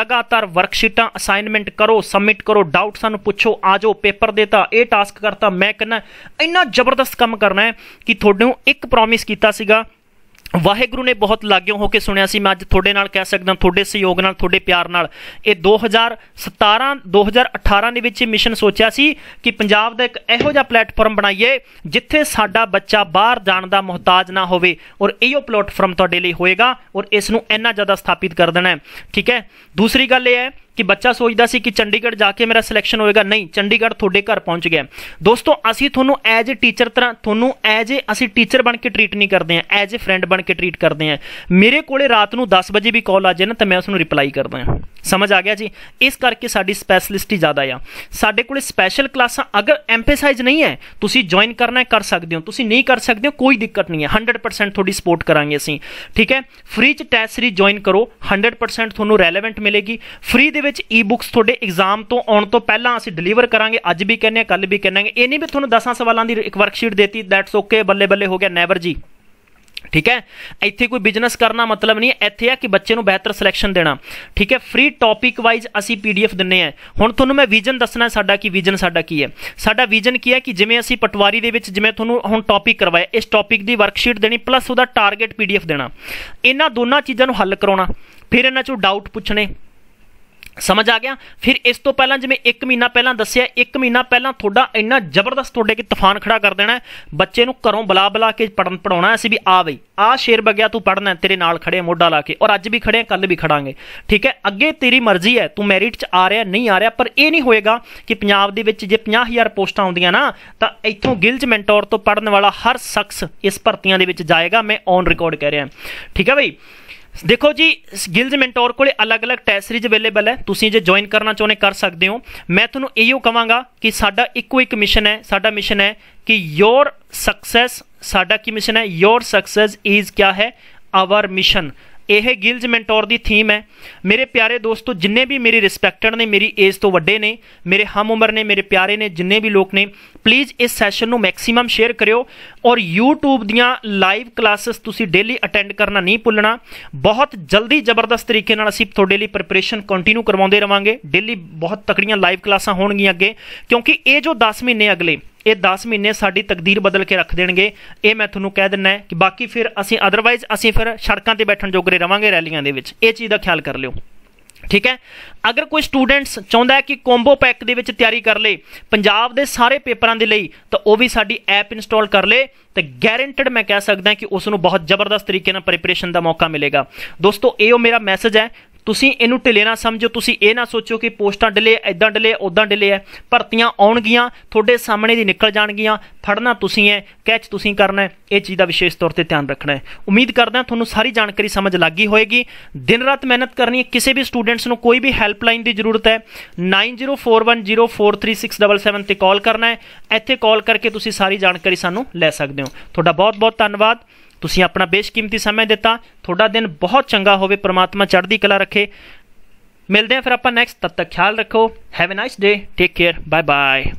ਲਗਾਤਾਰ ਵਰਕਸ਼ੀਟਾਂ ਅਸਾਈਨਮੈਂਟ ਕਰੋ ਸਬਮਿਟ ਕਰੋ ਡਾਊਟ ਸਾਨੂੰ ਪੁੱਛੋ ਆਜੋ ਪੇਪਰ ਦੇਤਾ ਇਹ ਟਾਸਕ ਕਰਤਾ ਮੈਂ ਕਹਿੰਦਾ ਇੰਨਾ ਜ਼ਬਰਦਸਤ ਕੰਮ ਕਰਨਾ ਹੈ ਕਿ ਤੁਹਾਨੂੰ ਇੱਕ ਪ੍ਰੋਮਿਸ ਕੀਤਾ ਸੀਗਾ ਵਾਹਿਗੁਰੂ ਨੇ ਬਹੁਤ ਲਾਗਿਓ ਹੋ ਕੇ ਸੁਣਿਆ ਸੀ ਮੈਂ ਅੱਜ ਤੁਹਾਡੇ ਨਾਲ ਕਹਿ ਸਕਦਾ ਤੁਹਾਡੇ ਸਹਿਯੋਗ ਨਾਲ ਤੁਹਾਡੇ ਪਿਆਰ ਨਾਲ ਇਹ 2017 2018 ਦੇ ਵਿੱਚ ਇਹ ਮਿਸ਼ਨ ਸੋਚਿਆ ਸੀ ਕਿ ਪੰਜਾਬ ਦਾ ਇੱਕ ਇਹੋ ਜਿਹਾ ਪਲੇਟਫਾਰਮ ਬਣਾਈਏ ਜਿੱਥੇ ਸਾਡਾ ਬੱਚਾ ਬਾਹਰ ਜਾਣ ਦਾ ਮੁਹਤਾਜ ਨਾ ਹੋਵੇ ਔਰ ਇਹੋ ਪਲੇਟਫਾਰਮ ਤੁਹਾਡੇ ਲਈ ਹੋਏਗਾ ਔਰ ਇਸ ਨੂੰ ਇੰਨਾ ਜ਼ਿਆਦਾ ਸਥਾਪਿਤ ਕਰ ਦੇਣਾ ਹੈ ਠੀਕ ਹੈ ਦੂਸਰੀ ਗੱਲ ਇਹ ਹੈ ਕਿ ਬੱਚਾ ਸੋਚਦਾ ਸੀ ਕਿ ਚੰਡੀਗੜ੍ਹ ਜਾ ਕੇ ਮੇਰਾ ਸਿਲੈਕਸ਼ਨ ਹੋਏਗਾ ਨਹੀਂ ਚੰਡੀਗੜ੍ਹ ਤੁਹਾਡੇ ਘਰ ਪਹੁੰਚ ਗਿਆ ਦੋਸਤੋ ਅਸੀਂ ਤੁਹਾਨੂੰ ਐਜ਼ ਅ ਟੀਚਰ ਤਰ੍ਹਾਂ ਤੁਹਾਨੂੰ ਐਜ਼ ਅ ਅਸੀਂ ਟੀਚਰ ਬਣ ਕੇ ਟ੍ਰੀਟ ਨਹੀਂ ਕਰਦੇ ਆ ਐਜ਼ ਅ ਫਰੈਂਡ ਬਣ ਕੇ ਟ੍ਰੀਟ ਕਰਦੇ ਆ ਮੇਰੇ ਕੋਲੇ ਰਾਤ ਨੂੰ 10 ਵਜੇ ਵੀ ਕਾਲ ਆ ਜਾਏ ਨਾ ਤਾਂ ਮੈਂ ਉਸ ਨੂੰ ਰਿਪਲਾਈ ਕਰਦਾ ਹਾਂ ਸਮਝ ਆ ਗਿਆ ਜੀ ਇਸ ਕਰਕੇ ਸਾਡੀ ਸਪੈਸ਼ਲਿਸਟੀ ਜ਼ਿਆਦਾ ਆ ਸਾਡੇ ਕੋਲੇ ਸਪੈਸ਼ਲ ਕਲਾਸਾਂ ਅਗਰ ਐਮਫੈਸਾਈਜ਼ ਨਹੀਂ ਹੈ ਤੁਸੀਂ ਜੁਆਇਨ ਕਰਨਾ ਹੈ ਕਰ ਸਕਦੇ ਹੋ ਤੁਸੀਂ ਨਹੀਂ ਕਰ ਸਕਦੇ ਹੋ ਕੋਈ ਦਿੱਕਤ ਨਹੀਂ ਹੈ 100% ਤੁਹਾਡੀ ਸਪੋਰਟ ਕਰਾਂਗੇ ਅਸੀਂ ਠੀਕ ਹੈ ਫ੍ਰੀ ਚ ਟੈਸਟ ਸੀਰੀਜ਼ ਜੁਆਇਨ ਕਰੋ 100% ਤੁਹਾਨੂੰ ਰੈਲੇਵੈਂਟ ਮਿਲੇਗੀ ਫ੍ਰੀ ਦੇ ਵਿੱਚ ਈ-ਬੁੱਕਸ ਤੁਹਾਡੇ ਐਗਜ਼ਾਮ ਤੋਂ ਆਉਣ ਤੋਂ ਪਹਿਲਾਂ ਅਸੀਂ ਡਿਲੀਵਰ ਕਰਾਂਗੇ ਅੱਜ ਵੀ ਕਹਿੰਨੇ ਆ ਕੱਲ ਵੀ ਕਹਿੰਨੇ ਇਹ ਨਹੀਂ ਵੀ ਤੁਹਾਨੂੰ 10 ਸਵਾਲਾਂ ਦੀ ਇੱਕ ਵਰਕਸ਼ੀਟ ਦੇਤੀ ਦੈਟਸ ਓਕੇ ਬੱਲੇ ਬੱਲੇ ਹੋ ਗਿਆ ਨੈਵਰ ਜੀ ਠੀਕ ਹੈ ਇੱਥੇ ਕੋਈ ਬਿਜ਼ਨਸ ਕਰਨਾ ਮਤਲਬ ਨਹੀਂ ਹੈ ਇੱਥੇ ਆ ਕਿ ਬੱਚੇ ਨੂੰ ਬਿਹਤਰ ਸਿਲੈਕਸ਼ਨ ਦੇਣਾ ਠੀਕ ਹੈ ਫ੍ਰੀ ਟੌਪਿਕ ਵਾਈਜ਼ ਅਸੀਂ ਪੀਡੀਐਫ ਦਿੰਨੇ ਆ ਹੁਣ ਤੁਹਾਨੂੰ ਮੈਂ ਵਿਜ਼ਨ ਦੱਸਣਾ ਸਾਡਾ ਕੀ ਵਿਜ਼ਨ ਸਾਡਾ ਕੀ ਹੈ ਸਾਡਾ ਵਿਜ਼ਨ ਕੀ ਹੈ ਕਿ ਜਿਵੇਂ ਅਸੀਂ ਪਟਵਾਰੀ ਦੇ ਵਿੱਚ ਜਿਵੇਂ ਤੁਹਾਨੂੰ ਹੁਣ ਟੌਪਿਕ ਕਰਵਾਇਆ ਇਸ ਟੌਪਿਕ ਦੀ ਵਰਕਸ਼ੀਟ ਦੇਣੀ ਪਲੱਸ ਉਹਦਾ ਟਾਰਗੇਟ ਪੀਡੀਐਫ ਦੇਣਾ ਇਹਨਾਂ ਦੋਨਾਂ ਚੀਜ਼ਾਂ ਨੂੰ ਹੱਲ ਕਰਾਉਣਾ ਫਿਰ ਇਹਨਾਂ ਚੋਂ ਡਾਊਟ ਪੁੱਛਣੇ ਸਮਝ ਆ ਗਿਆ ਫਿਰ ਇਸ ਤੋਂ ਪਹਿਲਾਂ ਜਿਵੇਂ 1 ਮਹੀਨਾ ਪਹਿਲਾਂ ਦੱਸਿਆ 1 ਮਹੀਨਾ ਪਹਿਲਾਂ ਤੁਹਾਡਾ ਇੰਨਾ ਜ਼ਬਰਦਸਤ ਤੁਹਾਡੇ ਕਿ ਤੂਫਾਨ ਖੜਾ ਕਰ ਦੇਣਾ ਬੱਚੇ ਨੂੰ ਘਰੋਂ ਬਲਾ ਬਲਾ ਕੇ ਪੜਨ ਪੜਾਉਣਾ ਸੀ ਵੀ ਆ ਬਈ ਆ ਸ਼ੇਰ ਬਗਿਆ ਤੂੰ ਪੜਨਾ ਤੇਰੇ ਨਾਲ ਖੜੇ ਮੋਢਾ ਲਾ ਕੇ ਔਰ ਅੱਜ ਵੀ ਖੜੇ ਕੱਲ ਵੀ ਖੜਾਂਗੇ ਠੀਕ ਹੈ ਅੱਗੇ ਤੇਰੀ ਮਰਜ਼ੀ ਹੈ ਤੂੰ ਮੈਰਿਟ 'ਚ ਆ ਰਿਹਾ ਨਹੀਂ ਆ ਰਿਹਾ ਪਰ ਇਹ ਨਹੀਂ ਹੋਏਗਾ ਕਿ ਪੰਜਾਬ ਦੇ ਵਿੱਚ ਜੇ 50000 ਪੋਸਟਾਂ ਆਉਂਦੀਆਂ ਨਾ ਤਾਂ ਇੱਥੋਂ ਗਿਲਜ ਮੈਂਟੋਰ ਤੋਂ ਪੜਨ ਵਾਲਾ ਹਰ ਸ਼ਖਸ ਇਸ ਭਰਤੀਆਂ ਦੇ ਵਿੱਚ ਜਾਏਗਾ ਮੈਂ ਔਨ ਰਿਕਾਰਡ ਕਹਿ ਰਿਹਾ ਠੀਕ ਹੈ ਬਈ ਦੇਖੋ ਜੀ ਗਿਲਜ਼ ਮੈਂਟੋਰ ਕੋਲੇ ਅਲੱਗ-ਅਲੱਗ ਟੈਸਟ ਸੀਰੀਜ਼ ਅਵੇਲੇਬਲ ਹੈ ਤੁਸੀਂ ਜੇ ਜੁਆਇਨ ਕਰਨਾ ਚਾਹੁੰਦੇ ਕਰ ਸਕਦੇ ਹੋ ਮੈਂ ਤੁਹਾਨੂੰ ਇਹੋ ਕਹਾਂਗਾ ਕਿ ਸਾਡਾ ਇੱਕੋ ਇੱਕ ਮਿਸ਼ਨ ਹੈ ਸਾਡਾ ਮਿਸ਼ਨ ਹੈ ਕਿ ਯੋਰ ਸਕਸੈਸ ਸਾਡਾ ਕੀ ਮਿਸ਼ਨ ਹੈ ਯੋਰ ਸਕਸੈਸ ਇਜ਼ ਕਿਆ ਹੈ ਆਵਰ ਮਿਸ਼ਨ ਇਹ ਗਿਲਜ ਮੈਂਟੋਰ ਦੀ ਥੀਮ ਹੈ ਮੇਰੇ ਪਿਆਰੇ ਦੋਸਤੋ ਜਿੰਨੇ ਵੀ ਮੇਰੇ ਰਿਸਪੈਕਟਡ ਨੇ ਮੇਰੀ ਏਜ ਤੋਂ ਵੱਡੇ ਨੇ ਮੇਰੇ ਹਮ ਉਮਰ ਨੇ ਮੇਰੇ ਪਿਆਰੇ ਨੇ ਜਿੰਨੇ ਵੀ ਲੋਕ ਨੇ ਪਲੀਜ਼ ਇਸ ਸੈਸ਼ਨ ਨੂੰ ਮੈਕਸਿਮਮ ਸ਼ੇਅਰ ਕਰਿਓ ਔਰ YouTube ਦੀਆਂ ਲਾਈਵ ਕਲਾਸਸ ਤੁਸੀਂ ਡੇਲੀ ਅਟੈਂਡ ਕਰਨਾ ਨਹੀਂ ਭੁੱਲਣਾ ਬਹੁਤ ਜਲਦੀ ਜ਼ਬਰਦਸਤ ਤਰੀਕੇ ਨਾਲ ਅਸੀਂ ਤੁਹਾਡੇ ਲਈ ਪ੍ਰੈਪਰੇਸ਼ਨ ਕੰਟੀਨਿਊ ਕਰਵਾਉਂਦੇ ਰਵਾਂਗੇ ਡੇਲੀ ਬਹੁਤ ਤਕੜੀਆਂ ਲਾਈਵ ਕਲਾਸਾਂ ਹੋਣਗੀਆਂ ਅੱਗੇ ਕਿਉਂਕਿ ਇਹ ਜੋ 10 ਮਹੀਨੇ ਅਗਲੇ ਇਹ 10 ਮਹੀਨੇ ਸਾਡੀ ਤਕਦੀਰ ਬਦਲ ਕੇ ਰੱਖ ਦੇਣਗੇ ਇਹ ਮੈਂ ਤੁਹਾਨੂੰ ਕਹਿ ਦਿੰਨਾ ਕਿ ਬਾਕੀ ਫਿਰ ਅਸੀਂ ਅਦਰਵਾਈਜ਼ ਅਸੀਂ ਫਿਰ ਸੜਕਾਂ ਤੇ ਬੈਠਣ ਜੋਗਰੇ ਰਵਾਂਗੇ ਰੈਲੀਆਂ ਦੇ ਵਿੱਚ ਇਹ ਚੀਜ਼ ਦਾ ਖਿਆਲ ਕਰ ਲਿਓ ਠੀਕ ਹੈ ਅਗਰ ਕੋਈ ਸਟੂਡੈਂਟਸ ਚਾਹੁੰਦਾ ਹੈ ਕਿ ਕੋਂਬੋ ਪੈਕ ਦੇ ਵਿੱਚ ਤਿਆਰੀ ਕਰ ਲੇ ਪੰਜਾਬ ਦੇ ਸਾਰੇ ਪੇਪਰਾਂ ਦੇ ਲਈ ਤਾਂ ਉਹ ਵੀ ਸਾਡੀ ਐਪ ਇੰਸਟਾਲ ਕਰ ਲੇ ਤੇ ਗਾਰੰਟਡ ਮੈਂ ਕਹਿ ਸਕਦਾ ਕਿ ਉਸ ਨੂੰ ਬਹੁਤ ਜ਼ਬਰਦਸਤ ਤਰੀਕੇ ਨਾਲ ਪ੍ਰੀਪਰੇਸ਼ਨ ਦਾ ਮੌਕਾ ਮਿਲੇਗਾ ਦੋਸਤੋ ਇਹ ਉਹ ਮੇਰਾ ਮੈਸੇਜ ਹੈ ਤੁਸੀਂ ਇਹਨੂੰ ਢਿਲੇ ਨਾ ਸਮਝੋ ਤੁਸੀਂ ਇਹ ਨਾ ਸੋਚੋ ਕਿ ਪੋਸਟਾਂ ਢਿਲੇ ਐਦਾਂ ਢਿਲੇ ਉਦਾਂ ਢਿਲੇ ਐ ਭਰਤੀਆਂ ਆਉਣਗੀਆਂ ਤੁਹਾਡੇ ਸਾਹਮਣੇ ਦੀ ਨਿਕਲ ਜਾਣਗੀਆਂ ਫੜਨਾ ਤੁਸੀਂ ਐ ਕੈਚ ਤੁਸੀਂ ਕਰਨਾ ਐ ਇਹ ਚੀਜ਼ ਦਾ ਵਿਸ਼ੇਸ਼ ਤੌਰ ਤੇ ਧਿਆਨ ਰੱਖਣਾ ਐ ਉਮੀਦ ਕਰਦਾ ਤੁਹਾਨੂੰ ਸਾਰੀ ਜਾਣਕਾਰੀ ਸਮਝ ਲੱਗੀ ਹੋਏਗੀ ਦਿਨ ਰਾਤ ਮਿਹਨਤ ਕਰਨੀ ਹੈ ਕਿਸੇ ਵੀ ਸਟੂਡੈਂਟਸ ਨੂੰ ਕੋਈ ਵੀ ਹੈਲਪਲਾਈਨ ਦੀ ਜ਼ਰੂਰਤ ਹੈ 9041043677 ਤੇ ਕਾਲ ਕਰਨਾ ਹੈ ਇੱਥੇ ਕਾਲ ਕਰਕੇ ਤੁਸੀਂ ਸਾਰੀ ਜਾਣਕਾਰੀ ਸਾਨੂੰ ਲੈ ਸਕਦੇ ਹੋ ਤੁਹਾਡਾ ਬਹੁਤ ਬਹੁਤ ਧੰਨਵਾਦ ਤੁਸੀਂ ਆਪਣਾ ਬੇਸ਼ਕੀਮਤੀ ਸਮਾਂ ਦਿੱਤਾ ਤੁਹਾਡਾ ਦਿਨ ਬਹੁਤ ਚੰਗਾ ਹੋਵੇ ਪ੍ਰਮਾਤਮਾ ਚੜ੍ਹਦੀ ਕਲਾ ਰੱਖੇ ਮਿਲਦੇ ਹਾਂ ਫਿਰ ਆਪਾਂ ਨੈਕਸਟ ਤਦ ਤੱਕ ਖਿਆਲ ਰੱਖੋ have a nice day take care bye bye